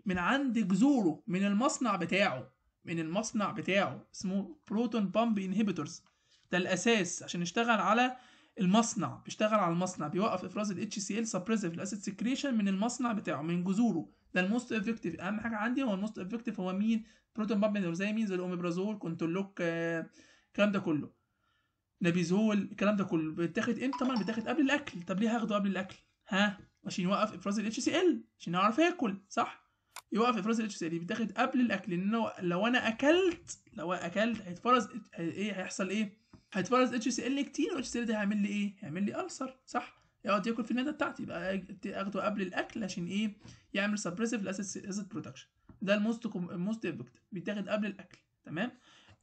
من عند جذوره من المصنع بتاعه من المصنع بتاعه اسمه بروتون بامب انهبيتورز ده الاساس عشان يشتغل على المصنع بيشتغل على المصنع بيوقف افراز ال HCl suppressive الاسيد سكريشن من المصنع بتاعه من جذوره ده الموست افكتيف اهم حاجه عندي هو الموست افكتيف هو مين بروتون بامب زي مين زي الاوميبرازول كونتولوك آه، الكلام ده كله نبيزول الكلام ده كله بيتاخد امتى طبعا بيتاخد قبل الاكل طب ليه هاخده قبل الاكل ها عشان يوقف افراز ال HCl عشان اعرف اكل صح يوقف افراز الاتش سي ال بيتاخد قبل الاكل لان لو, انا اكلت لو اكلت هيتفرز ايه هيحصل ايه؟ هيتفرز اتش سي ال كتير والاتش سي ال ده هيعمل لي ايه؟ هيعمل لي السر صح؟ يقعد ياكل في المعده بتاعتي يبقى اخده قبل الاكل عشان ايه؟ يعمل سبريسيف لاسيد برودكشن ده الموست موست افكت بيتاخد قبل الاكل تمام؟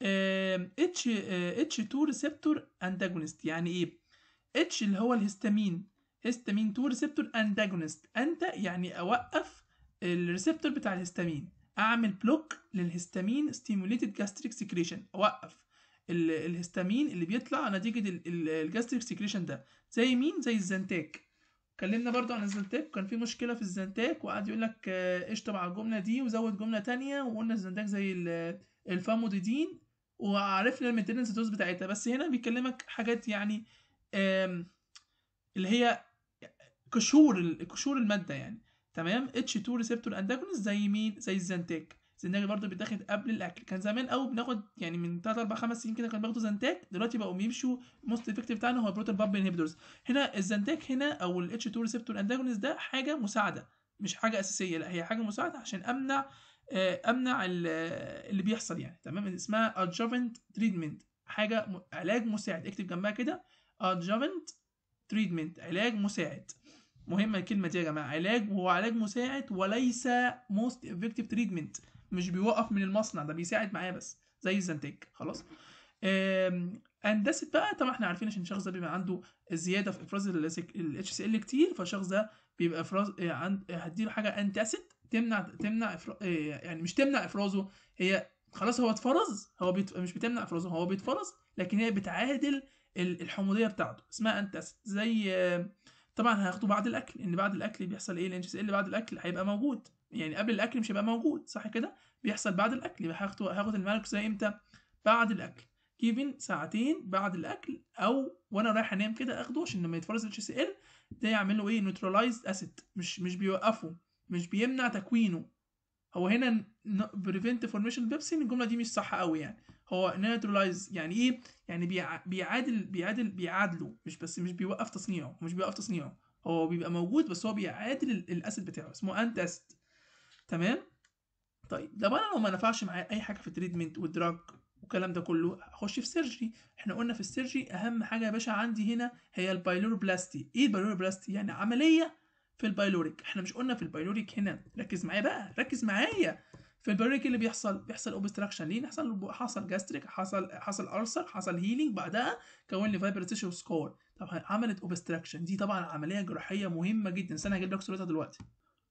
اتش اتش 2 ريسبتور انتاجونست يعني ايه؟ اتش اللي هو الهستامين هستامين 2 ريسبتور انتاجونست انت يعني اوقف الريسبتور بتاع الهستامين اعمل بلوك للهستامين ستيموليتد جاستريك سكريشن اوقف الهستامين اللي بيطلع نتيجه الجاستريك سكريشن ده زي مين زي الزنتاك اتكلمنا برضو عن الزنتاك وكان في مشكله في الزنتاك وقعد يقول لك اشطب آه، على الجمله دي وزود جمله تانية وقلنا الزنتاك زي الفاموديدين وعرفنا المينتنس دوز بتاعتها بس هنا بيكلمك حاجات يعني اللي هي قشور قشور الماده يعني تمام اتش 2 ريسبتور انتاجونست زي مين زي الزنتاك الزنتاك برضه بيتاخد قبل الاكل كان زمان او بناخد يعني من 3 4 5 سنين كده كانوا بياخدوا زنتاك دلوقتي بقوا بيمشوا موست افكتيف بتاعنا هو بروتون بامب انهبيتورز هنا الزنتاك هنا او الاتش 2 ريسبتور انتاجونست ده حاجه مساعده مش حاجه اساسيه لا هي حاجه مساعده عشان امنع آه، امنع آه، اللي بيحصل يعني تمام اسمها adjuvant treatment حاجه علاج مساعد اكتب جنبها كده adjuvant treatment علاج مساعد مهمه الكلمه دي يا جماعه علاج وهو علاج مساعد وليس موست افكتيف تريتمنت مش بيوقف من المصنع ده بيساعد معايا بس زي الزنتاج خلاص اندست بقى طبعا احنا عارفين عشان الشخص ده بيبقى عنده زياده في افراز الاتش سي ال كتير فالشخص ده بيبقى افراز آه، هديله حاجه انتاسيد تمنع تمنع آه، يعني مش تمنع افرازه هي خلاص هو اتفرز هو بيت... مش بتمنع افرازه هو بيتفرز لكن هي بتعادل الحموضيه بتاعته اسمها انتاسيد زي آه، طبعا هياخده بعد الاكل ان بعد الاكل بيحصل ايه الانش ال بعد الاكل هيبقى موجود يعني قبل الاكل مش هيبقى موجود صح كده بيحصل بعد الاكل يبقى هاخده هاخد المالكس ده امتى بعد الاكل جيفن ساعتين بعد الاكل او وانا رايح انام كده اخده عشان لما يتفرز الاتش سي ال ده يعمل له ايه نيوترلايزد اسيد مش مش بيوقفه مش بيمنع تكوينه هو هنا بريفنت فورميشن بيبسين الجمله دي مش صح قوي يعني هو ناتورلايز يعني ايه يعني بيعادل بيعادل بيعادله مش بس مش بيوقف تصنيعه مش بيوقف تصنيعه هو بيبقى موجود بس هو بيعادل الاسيد بتاعه اسمه ان تيست تمام طيب ده بقى لو ما نفعش معايا اي حاجه في التريتمنت والدراج والكلام ده كله هخش في سيرجري احنا قلنا في السيرجري اهم حاجه يا باشا عندي هنا هي البايلوروبلاستي ايه البايلوروبلاستي يعني عمليه في البايلوريك احنا مش قلنا في البايلوريك هنا ركز معايا بقى ركز معايا في البريك اللي بيحصل بيحصل اوبستراكشن ليه حصل حصل جاستريك حصل حصل أرسر حصل هيلينج بعدها كون لي فايبر تيشو سكور طب عملت اوبستراكشن دي طبعا عمليه جراحيه مهمه جدا استنى هجيب لك صورتها دلوقتي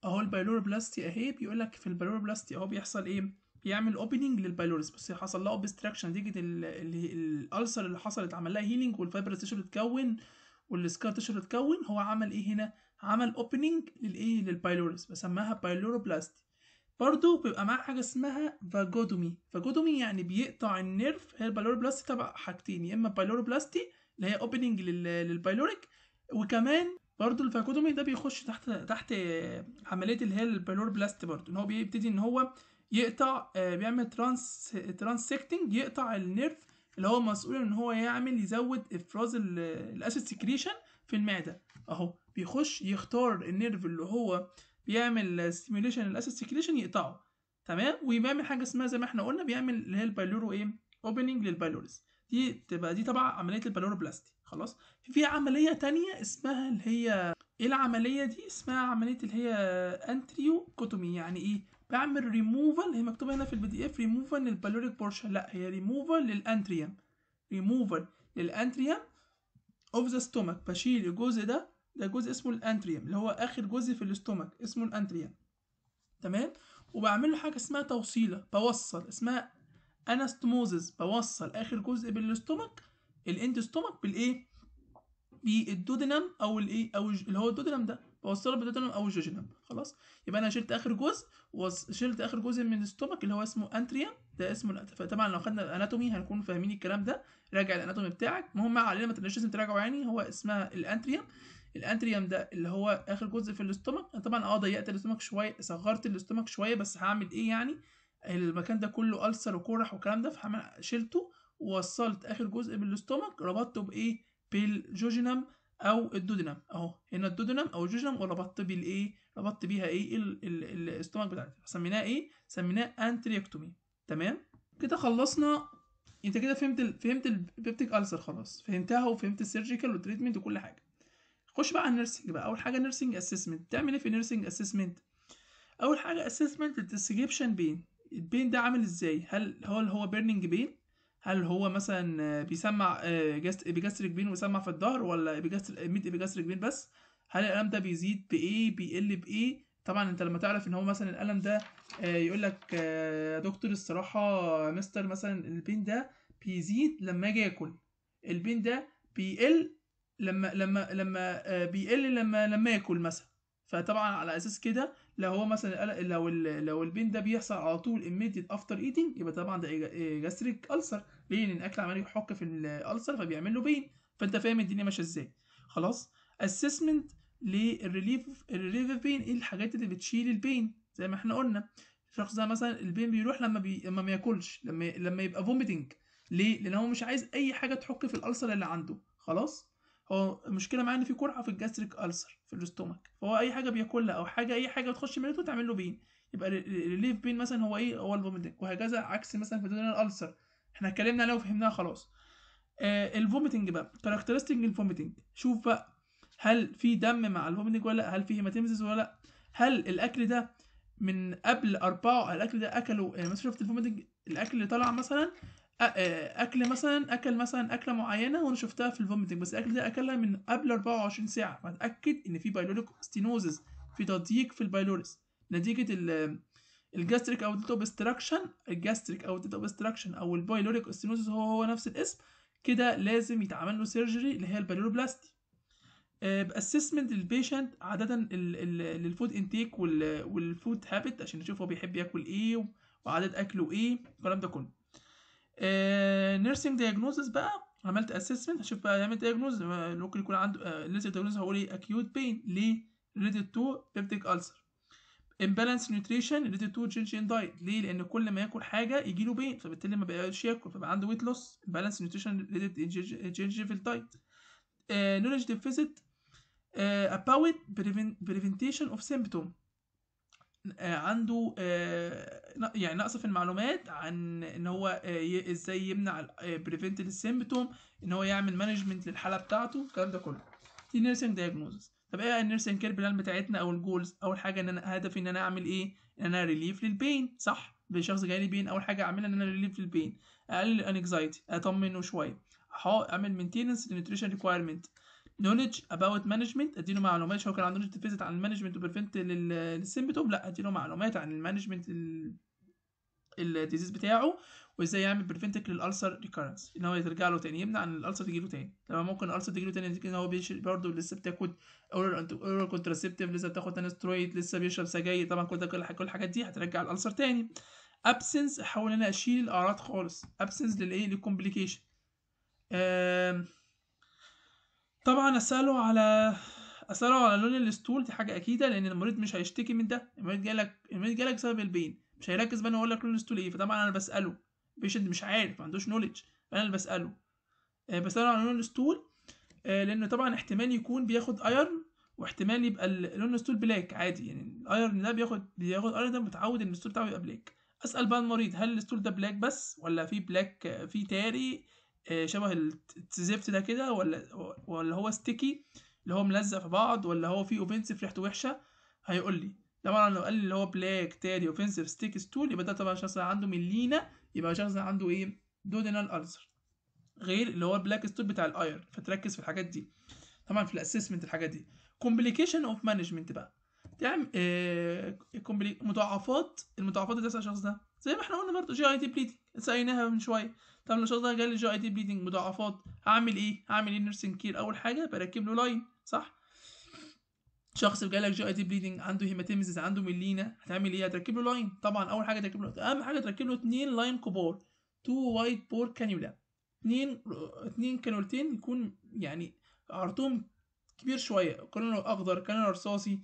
اهو بلاستي اهي بيقول لك في بلاستي اهو بيحصل ايه بيعمل اوبننج للبايلوريس بس حصل لها اوبستراكشن نتيجه الالسر اللي حصلت عمل لها هيلينج والفايبر تيشو اللي اتكون والسكار تيشو اللي اتكون هو عمل ايه هنا عمل اوبننج للايه للبايلوريس بسماها بايلوروبلاستي برضو بيبقى معاه حاجه اسمها فاجودومي فاجودومي يعني بيقطع النيرف هي البايلوروبلاستي تبع حاجتين يا اما بايلوروبلاستي اللي هي اوبننج للبايلوريك وكمان برضو الفاجودومي ده بيخش تحت تحت عمليه اللي هي البايلوروبلاستي برضو ان هو بيبتدي ان هو يقطع آه، بيعمل ترانس ترانسكتنج يقطع النيرف اللي هو مسؤول ان هو يعمل يزود افراز الاسيد سكريشن في المعده اهو بيخش يختار النيرف اللي هو بيعمل ستيميوليشن للاسيد سيكريشن يقطعه تمام وبيعمل حاجه اسمها زي ما احنا قلنا بيعمل اللي هي البالورو ايه اوبننج للبالوريز دي تبقى دي طبعا عمليه البالوروبلاستي خلاص في عمليه تانية اسمها اللي هي ايه العمليه دي اسمها عمليه اللي هي انتريو كوتومي يعني ايه بعمل ريموفال هي مكتوبه هنا في البي دي اف ريموفال للبايلوريك بورشن لا هي ريموفال للانتريم ريموفال للانتريم اوف ذا ستومك بشيل الجزء ده ده جزء اسمه الانتريم اللي هو اخر جزء في الاستومك اسمه الانتريم تمام وبعمل له حاجه اسمها توصيله بوصل اسمها اناستموزس بوصل اخر جزء بالاستومك الاند بالايه بالدودنم او الايه او اللي هو الدودنم ده بوصله بالدودنم او الجوجنم خلاص يبقى انا شلت اخر جزء وشلت اخر جزء من الاستومك اللي هو اسمه انتريم ده اسمه طبعا لو خدنا الاناتومي هنكون فاهمين الكلام ده راجع الاناتومي بتاعك المهم ما علينا ما لازم تراجعه يعني هو اسمها الانتريم الاتريوم ده اللي هو اخر جزء في الاستومك انا طبعا اه ضيقت الاستومك شويه صغرت الاستومك شويه بس هعمل ايه يعني المكان ده كله ألسر وقرح والكلام ده فشلته ووصلت اخر جزء بالاستومك ربطته بايه بالجوجينم او الدودنم اهو هنا الدودنم او الجوجنم وربطت بالايه ربطت بيها ايه الاستومك بتاعتي سميناه ايه سميناه انتريكتومي تمام كده خلصنا انت كده فهمت فهمت البيبتيك ألسر خلاص فهمتها وفهمت السيرجيكال والتريتمنت وكل حاجه خش بقى على النيرسينج بقى اول حاجه نيرسينج اسسمنت تعمل ايه في نيرسينج اسسمنت اول حاجه اسسمنت الديسكريبشن بين البين ده عامل ازاي هل هو هو بيرنينج بين هل هو مثلا بيسمع ابيجاستريك آه، بين ويسمع في الظهر ولا ميد ابيجاستريك بين بس هل الالم ده بيزيد بايه بيقل بايه طبعا انت لما تعرف ان هو مثلا الالم ده آه، يقول لك آه، يا دكتور الصراحه مستر مثلا البين ده بيزيد لما اجي اكل البين ده بيقل لما لما لما آه، بيقل لما لما ياكل مثلا فطبعا على اساس كده لو هو مثلا لو لو البين ده بيحصل على طول immediate افتر ايتنج يبقى طبعا ده جاستريك السر آه، ليه لان الاكل عمال يحك في الالسر فبيعمل له بين فانت فاهم الدنيا ماشيه ازاي خلاص اسسمنت للريليف الريليف بين ايه الحاجات اللي بتشيل البين زي ما احنا قلنا الشخص ده مثلا البين بيروح لما بي... لما ما ياكلش لما لما يبقى فوميتنج ليه لان هو مش عايز اي حاجه تحك في الالسر اللي عنده خلاص هو المشكله معاه ان في قرحه في الجاستريك ألسر في الاستومك فهو اي حاجه بياكلها او حاجه اي حاجه تخش منته تعمل له بين يبقى الريليف بين مثلا هو ايه هو الفوميتنج وهكذا عكس مثلا في الدنيا الألسر احنا اتكلمنا عليها وفهمناها خلاص آه الفوميتنج بقى كاركترستيك الفوميتنج شوف بقى هل في دم مع الفوميتنج ولا لا هل في هيماتيمزيس ولا لا هل الاكل ده من قبل اربعه الاكل ده اكله يعني مثلا شفت الفوميتنج الاكل اللي طلع مثلا آه، اكل مثلا اكل مثلا اكله معينه وانا شفتها في الفوميتنج بس الاكل ده اكلها من قبل 24 ساعه فاتاكد ان في بايلوريك ستينوزز في تضييق في البايلوريس نتيجه ال الجاستريك او التوب استراكشن الجاستريك او التوب استراكشن او البايلوريك ستينوزز هو هو نفس الاسم كده لازم يتعمل له سيرجري اللي هي البايلوروبلاستي باسسمنت آه، للبيشنت عاده للفود انتيك والفود هابت عشان نشوف هو بيحب ياكل ايه وعدد اكله ايه الكلام ده كله نيرسينج آه، دياجنوزس بقى عملت اسسمنت هشوف بقى يعمل دياجنوز آه، ممكن يكون عنده لازم آه، دياجنوز هقول ايه اكيوت بين ليه ريليتد تو بيبتيك ألسر امبالانس نيوتريشن ريليتد تو تشينج ان دايت ليه لان كل ما ياكل حاجه يجي له بين فبالتالي ما بيقدرش ياكل فبقى عنده ويت لوس امبالانس نيوتريشن ريليتد تشينج في الدايت نولج ديفيزيت اباوت بريفنتيشن اوف سيمبتوم آه، عنده آه، يعني نقص في المعلومات عن ان هو آه، ازاي يمنع بريفنت السيمبتوم ان هو يعمل مانجمنت للحاله بتاعته الكلام ده كله دي نيرسينج دايجنوزس طب ايه النيرسينج كير بلان بتاعتنا او الجولز اول حاجه ان انا هدفي ان انا اعمل ايه ان انا ريليف للبين صح شخص جاي لي بين اول حاجه اعملها ان انا ريليف للبين اقلل الانكزايتي اطمنه شويه اعمل مينتيننس للنيوتريشن ريكوايرمنت نولج اباوت مانجمنت اديله معلومات هو كان عنده نولج فيزيت عن المانجمنت وبريفنت للسيمبتوم لا اديله معلومات عن المانجمنت الديزيز بتاعه وازاي يعمل بريفنتك للالسر ريكارنس ان هو يرجع له تاني يمنع ان الالسر تجيله له تاني تمام ممكن الالسر تجي له تاني ان هو بيشرب برضه لسه بتاخد اورال اورال كونتراسبتيف لسه بتاخد تانسترويد لسه بيشرب سجاير طبعا كل ده كل الحاجات دي هترجع الالسر تاني absence احاول ان انا اشيل الاعراض خالص absence للايه للكومبليكيشن أه طبعا اساله على اساله على لون الاستول دي حاجه اكيده لان المريض مش هيشتكي من ده المريض جالك المريض جالك بسبب البين مش هيركز بقى اقول لك لون الاستول ايه فطبعا انا بساله بيشد مش عارف ما عندوش نوليدج فانا اللي بساله أه بساله على لون الاستول أه لانه طبعا احتمال يكون بياخد ايرن واحتمال يبقى لون الاستول بلاك عادي يعني الايرن ده بياخد بياخد ايرن ده متعود ان الاستول بتاعه يبقى بلاك اسال بقى المريض هل الاستول ده بلاك بس ولا في بلاك آه، في تاري آه، شبه الزفت ده كده ولا ولا هو ستيكي اللي هو ملزق في بعض ولا هو فيه اوفنسيف ريحته وحشه هيقول لي طبعا لو قال لي اللي هو بلاك تالي اوفنسيف ستيكي ستول يبقى ده طبعا شخص عنده ميلينا يبقى شخص عنده ايه دودينال الزر غير اللي هو البلاك ستول بتاع الاير فتركز في الحاجات دي طبعا في الاسسمنت الحاجات دي كومبليكيشن اوف مانجمنت بقى تعمل آه مضاعفات المضاعفات اللي بتحصل الشخص ده زي ما احنا قلنا برضه جي اي تي بليدنج سقيناها من شويه طب لو ده جالي جي اي تي بليدنج مضاعفات هعمل ايه؟ هعمل ايه نيرسنج كير اول حاجه بركب له لاين صح؟ شخص جالك جي اي تي بليدنج عنده هيماتيمزيس عنده ملينا هتعمل ايه؟ هتركب له لاين طبعا اول حاجه تركب له اهم حاجه تركب له اثنين لاين كبار تو وايت بور كانيولا اثنين اثنين كانولتين يكون يعني عرضهم كبير شويه كانولا اخضر كانولا رصاصي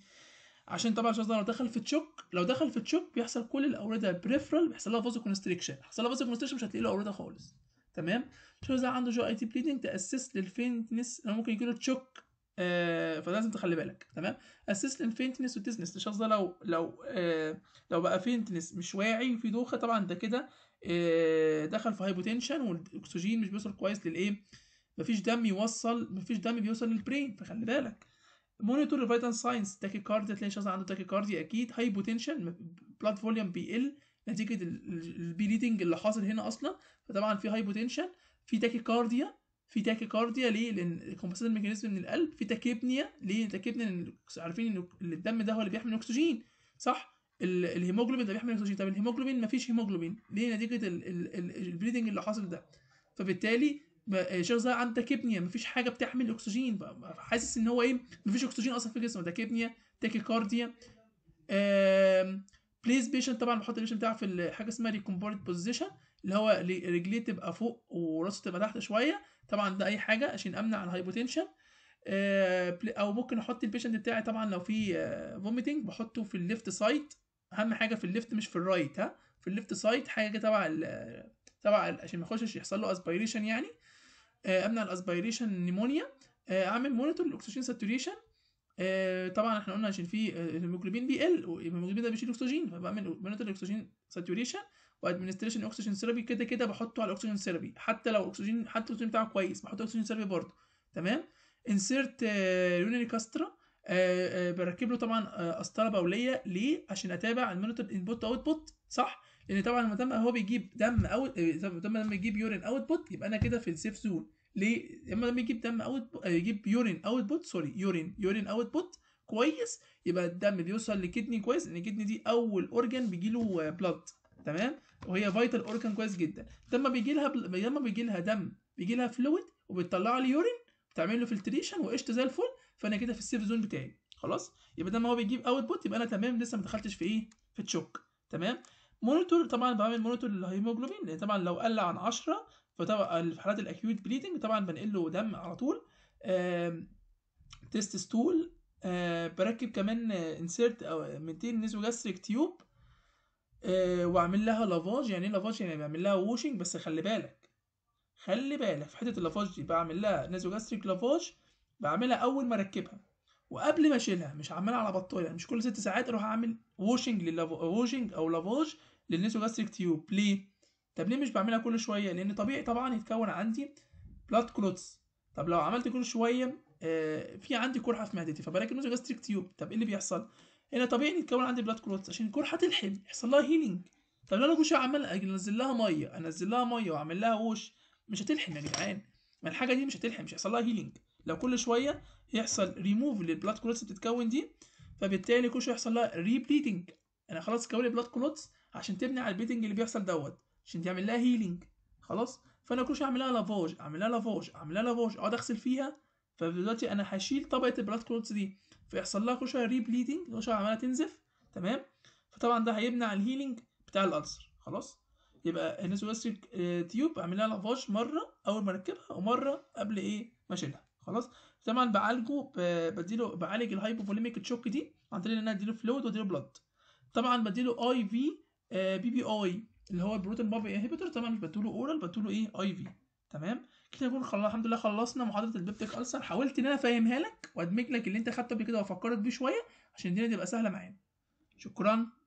عشان طبعا الشخص ده لو دخل في تشوك لو دخل في تشوك بيحصل كل الاورده بريفرال بيحصل لها فازو كونستريكشن حصل لها فازو كونستريكشن مش هتلاقي له اورده خالص تمام الشخص ده عنده جو اي تي بليدنج تاسس للفينتنس لو ممكن يجيله تشوك آه فلازم تخلي بالك تمام اسس للفينتنس والتزنس الشخص ده لو لو آه لو بقى فينتنس مش واعي وفي دوخه طبعا ده كده آه دخل في هايبوتنشن والاكسجين مش بيوصل كويس للايه مفيش دم يوصل مفيش دم بيوصل للبرين فخلي بالك مونيتور الفيتال تاكي كارديا تلاقي شخص عنده كارديا اكيد هاي بوتنشال بلاد فوليوم بيقل نتيجه البليدنج اللي حاصل هنا اصلا فطبعا في هاي بوتنشال في كارديا في كارديا ليه لان كومبنسيشن ميكانيزم من القلب في تاكيبنيا ليه تاكيبنيا عارفين ان الدم ده هو اللي بيحمل الاكسجين صح الهيموجلوبين ده بيحمل الاكسجين طب الهيموجلوبين مفيش هيموجلوبين ليه نتيجه البليدنج اللي حاصل ده فبالتالي زي آه، عنده كبنيه مفيش حاجه بتحمل اكسجين حاسس ان هو ايه مفيش اكسجين اصلا في جسمه ده كبنيه تاكيكارديا بليز بيشن طبعا بحط البيشن بتاعه في حاجه اسمها ريكومبورت بوزيشن اللي هو رجليه تبقى فوق وراسه تبقى تحت شويه طبعا ده اي حاجه عشان امنع الهايبوتنشن آه، او ممكن احط البيشنت بتاعي طبعا لو في فوميتنج آه، بحطه في الليفت سايد اهم حاجه في الليفت مش في الرايت ها في الليفت سايد حاجه تبع تبع عشان ما يخشش يحصل له اسبيريشن يعني امنع آه، الاسبيريشن نيمونيا آه، اعمل مونيتور للاكسجين ساتوريشن آه، طبعا احنا قلنا عشان في الهيموجلوبين بي ال والهيموجلوبين ده بيشيل اكسجين فبعمل مونيتور للاكسجين ساتوريشن وادمنستريشن اكسجين ثيرابي كده كده بحطه على الاكسجين ثيرابي حتى لو اكسجين حتى الاكسجين بتاعه كويس بحط اكسجين ثيرابي برضه تمام انسيرت يونري كاسترا بركب له طبعا قسطره بوليه ليه عشان اتابع المونيتور انبوت اوتبوت صح لان طبعا لما تم هو بيجيب دم او تم لما يجيب يورين اوت بوت يبقى انا كده في السيف زون ليه لما لما يجيب دم اوت آه، يجيب يورين اوت بوت سوري يورين يورين اوت بوت كويس يبقى الدم بيوصل لكدني كويس لان الكدني دي اول اورجن له بلاد تمام وهي فايتال اورجن كويس جدا لما بيجي لها بل... لما بيجي لها دم بيجي لها فلويد وبتطلع لي يورين بتعمل له فلتريشن وقشط زي الفل فانا كده في السيف زون بتاعي خلاص يبقى ده ما هو بيجيب اوت بوت يبقى انا تمام لسه ما دخلتش في ايه في تشوك تمام مونيتور طبعا بعمل مونيتور للهيموجلوبين لان يعني طبعا لو قل عن 10 فطبعا في حالات الاكيوت بليدنج طبعا بنقل له دم على طول تيست ستول بركب كمان انسيرت او منتين نيزو جاستريك تيوب واعمل لها لافاج يعني ايه لافاج يعني بعمل لها ووشنج بس خلي بالك خلي بالك في حته اللافاج دي بعمل لها نيزو جاستريك لافاج بعملها اول ما اركبها وقبل ما اشيلها مش عمال على بطاله يعني مش كل ست ساعات اروح اعمل ووشنج للافاج ووشنج او لافاج للنيسوغاستريك تيوب ليه؟ طب ليه مش بعملها كل شويه؟ لان طبيعي طبعا يتكون عندي بلاد كلوتس طب لو عملت كل شويه آه، في عندي قرحه في معدتي فبراكب نيسوغاستريك تيوب طب ايه اللي بيحصل؟ هنا طبيعي يتكون عندي بلاد كلوتس عشان القرحه تلحم يحصل لها هيلينج طب لو انا كل شويه عمال انزل لها ميه انزل لها ميه واعمل لها ووش مش هتلحم يا جدعان ما الحاجه دي مش هتلحم مش هيحصل لها هيلينج لو كل شويه يحصل ريموف للبلاد كلوتس بتتكون دي فبالتالي كل شويه يحصل لها ريبليدنج انا خلاص كونت بلاد كلوتس عشان تمنع البيتنج اللي بيحصل دوت عشان تعمل لها هيلينج خلاص فانا كل اعمل لها لافاج اعمل لها لافاج اعمل لها لافاج اقعد اغسل فيها فدلوقتي انا هشيل طبقه البلاد كلوتس دي فيحصل لها كل ري بليدنج كل عماله تنزف تمام فطبعا ده هيمنع الهيلينج بتاع الالسر خلاص يبقى النسوستريك تيوب آه، اعمل لها لافاج مره اول ما اركبها ومره قبل ايه ما اشيلها خلاص طبعا بعالجه بديله بعالج الهايبوفوليميك تشوك دي عن طريق ان انا اديله فلويد واديله بلاد طبعا بديله اي في آه، بي بي اي اللي هو البروتين بامب انهبيتور طبعا مش بديله اورال بديله ايه اي في تمام كده نكون خلاص الحمد لله خلصنا محاضره البيبتيك ألسر حاولت ان انا افهمها لك وادمج لك اللي انت خدته قبل كده وفكرت بيه شويه عشان الدنيا تبقى سهله معانا شكرا